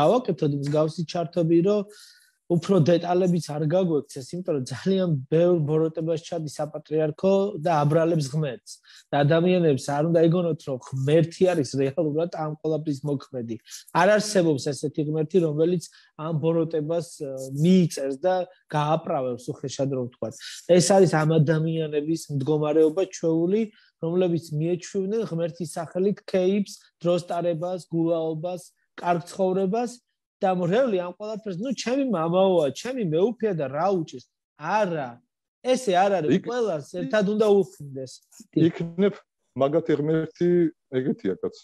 გავაკეთოთ მსგავსი ჩარტები რომ უფრო დეტალებიც არ გაგვექვს ეს, იმიტომ რომ ძალიან ბევრ ბოროტებას ჩადის საპატრიარქო და აბრალებს ღმერთს. და ადამიანებს არ უნდა ეგონოთ, რომ ღმერთი არის რეალურად ამ ყოლაფის მოქმედი. არ არსებობს ესეთი ღმერთი, რომელიც ამ ბოროტებას მიიწევს და გააправებს უხეშად რომ თქვა. ეს არის ამ ადამიანების მდგომარეობა ჩვეული, რომლებიც მიეჩვიუნენ ღმერთის სახელით ქეიფს, დროსტარებას, გულაობას, კარგ ცხოვრებას. დამრევლი ამ ყველაფერს, ნუ ჩემი мамаოა, ჩემი მეუფეა და რა უჭის? არა. ესე არ არის ყველას ერთად უნდა უხდეს. იქნებ მაგათი ღმერთი ეგეთია კაც.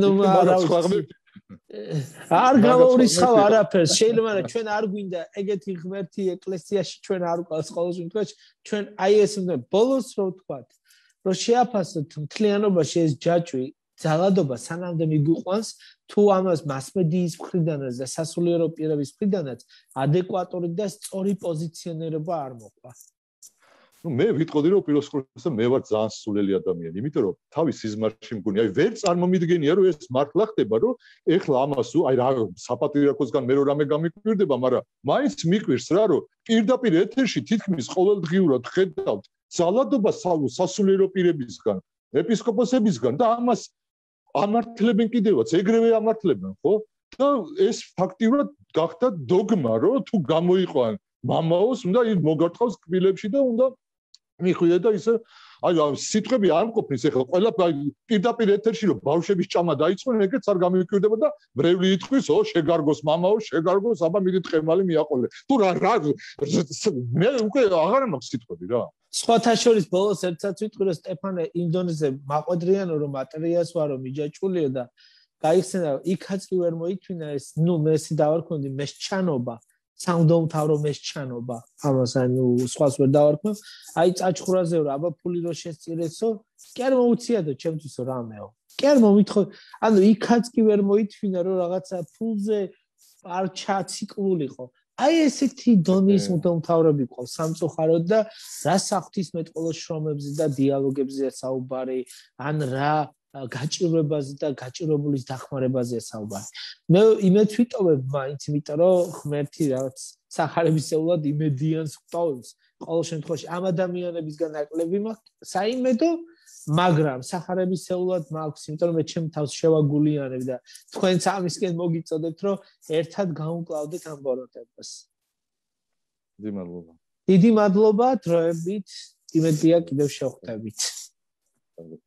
ნუ არა სხვა ღმერთი. არ გავაურისხავ არაფერს. შეიძლება რა ჩვენ არ გვინდა ეგეთი ღმერთი ეკლესიაში ჩვენ არ უკავს ყოველ შემთხვევაში ჩვენ აი ესე ნუ ბოლოს რო თქვა რო შეაფასოთ მთლიანობაში ეს ჯაჭვი ძალადობა სანამდე მიგვიყვანს თუ ამას მასმედიის მხრიდანაც და სასულიერო პირების მხრიდანაც ადეკვატური და სწორი პოზიციონირება არ მოყვა. ну მე ვიტყოდი რომ პიროსკოპსა მე ვარ ძალიან სულელი ადამიანი იმიტომ რომ თავი სიზმარში მგონი აი ვერ წარმომიდგენია რომ ეს მართლა ხდება რომ ეხლა ამას აი რა საპატრიარქოსგან მე რო რამე გამიკვირდება მაგრამ მაინც მიკვირს რა რომ პირდაპირ ეთერში თითქმის ყოველდღიურად ხედავთ ზალადობა სასულიერო პირებისგან ეპისკოპოსებისგან და ამას ამართლებენ კიდევაც, ეგრევე ამართლებენ, ხო? და ეს ფაქტიურად გახდა დოგმა, რომ თუ გამოიყვან მამაოს, უნდა მოგარტყავს კბილებში და უნდა მიხვიდე და ისე აი სიტყვები არ მყოფნის ახლა ყველა პირდაპირ ეთერში რომ ბავშვების ჭამა დაიწყო ეგეც არ გამიკვირდება და ბრევლი იტყვის ო შეგარგოს мамаო შეგარგოს აბა მიდი ტყემალი მიაყოლე თუ რა რა მე უკვე აღარ მაქვს სიტყვები რა სხვათა შორის ბოლოს ერთსაც ვიტყვირო სტეფანე ინდონეზე მაყვედრიანო რომ ატრიას ვარო მიჯაჭულიო და გაიხსენა იქაც კი ვერ მოიქვინა ეს ნუ მესი დავარქვნი მეს ჩანობა საუნდო უთავრო მეს ჩანობა ამას ანუ სხვას ვერ დავარქვა აი წაჭხურაზე რა აბა ფული რო შეცირესო კი არ მოუციადო ჩემთვის რამეო კი არ მომითხო ანუ იქაც კი ვერ მოითვინა რომ რაღაცა ფულზე პარჩა ციკლულიყო აი ესეთი დონის მომთავრები ყავს სამწუხაროდ და რა საფთის მეტყოლო შრომებზე და დიალოგებზეა საუბარი ან რა გაჭირვებაზე და გაჭირვებულის დახმარებაზეა საუბარი. მე იმეთ ვიტოვებ მაინც, იმიტომ რომ ღმერთი რაღაც სახარებისეულად იმედიანს ყვავს. ყოველ შემთხვევაში ამ ადამიანებისგან აკლები მაქვს საიმედო, მაგრამ სახარებისეულად მაქვს, იმიტომ რომ მე ჩემ თავს შევაგულიანებ და თქვენც ამისკენ მოგიწოდეთ, რომ ერთად გამოკლავდეთ ამ ბოროტებას. დიდი მადლობა. დიდი მადლობა დროებით. იმედია კიდევ შევხვდებით. Thank you.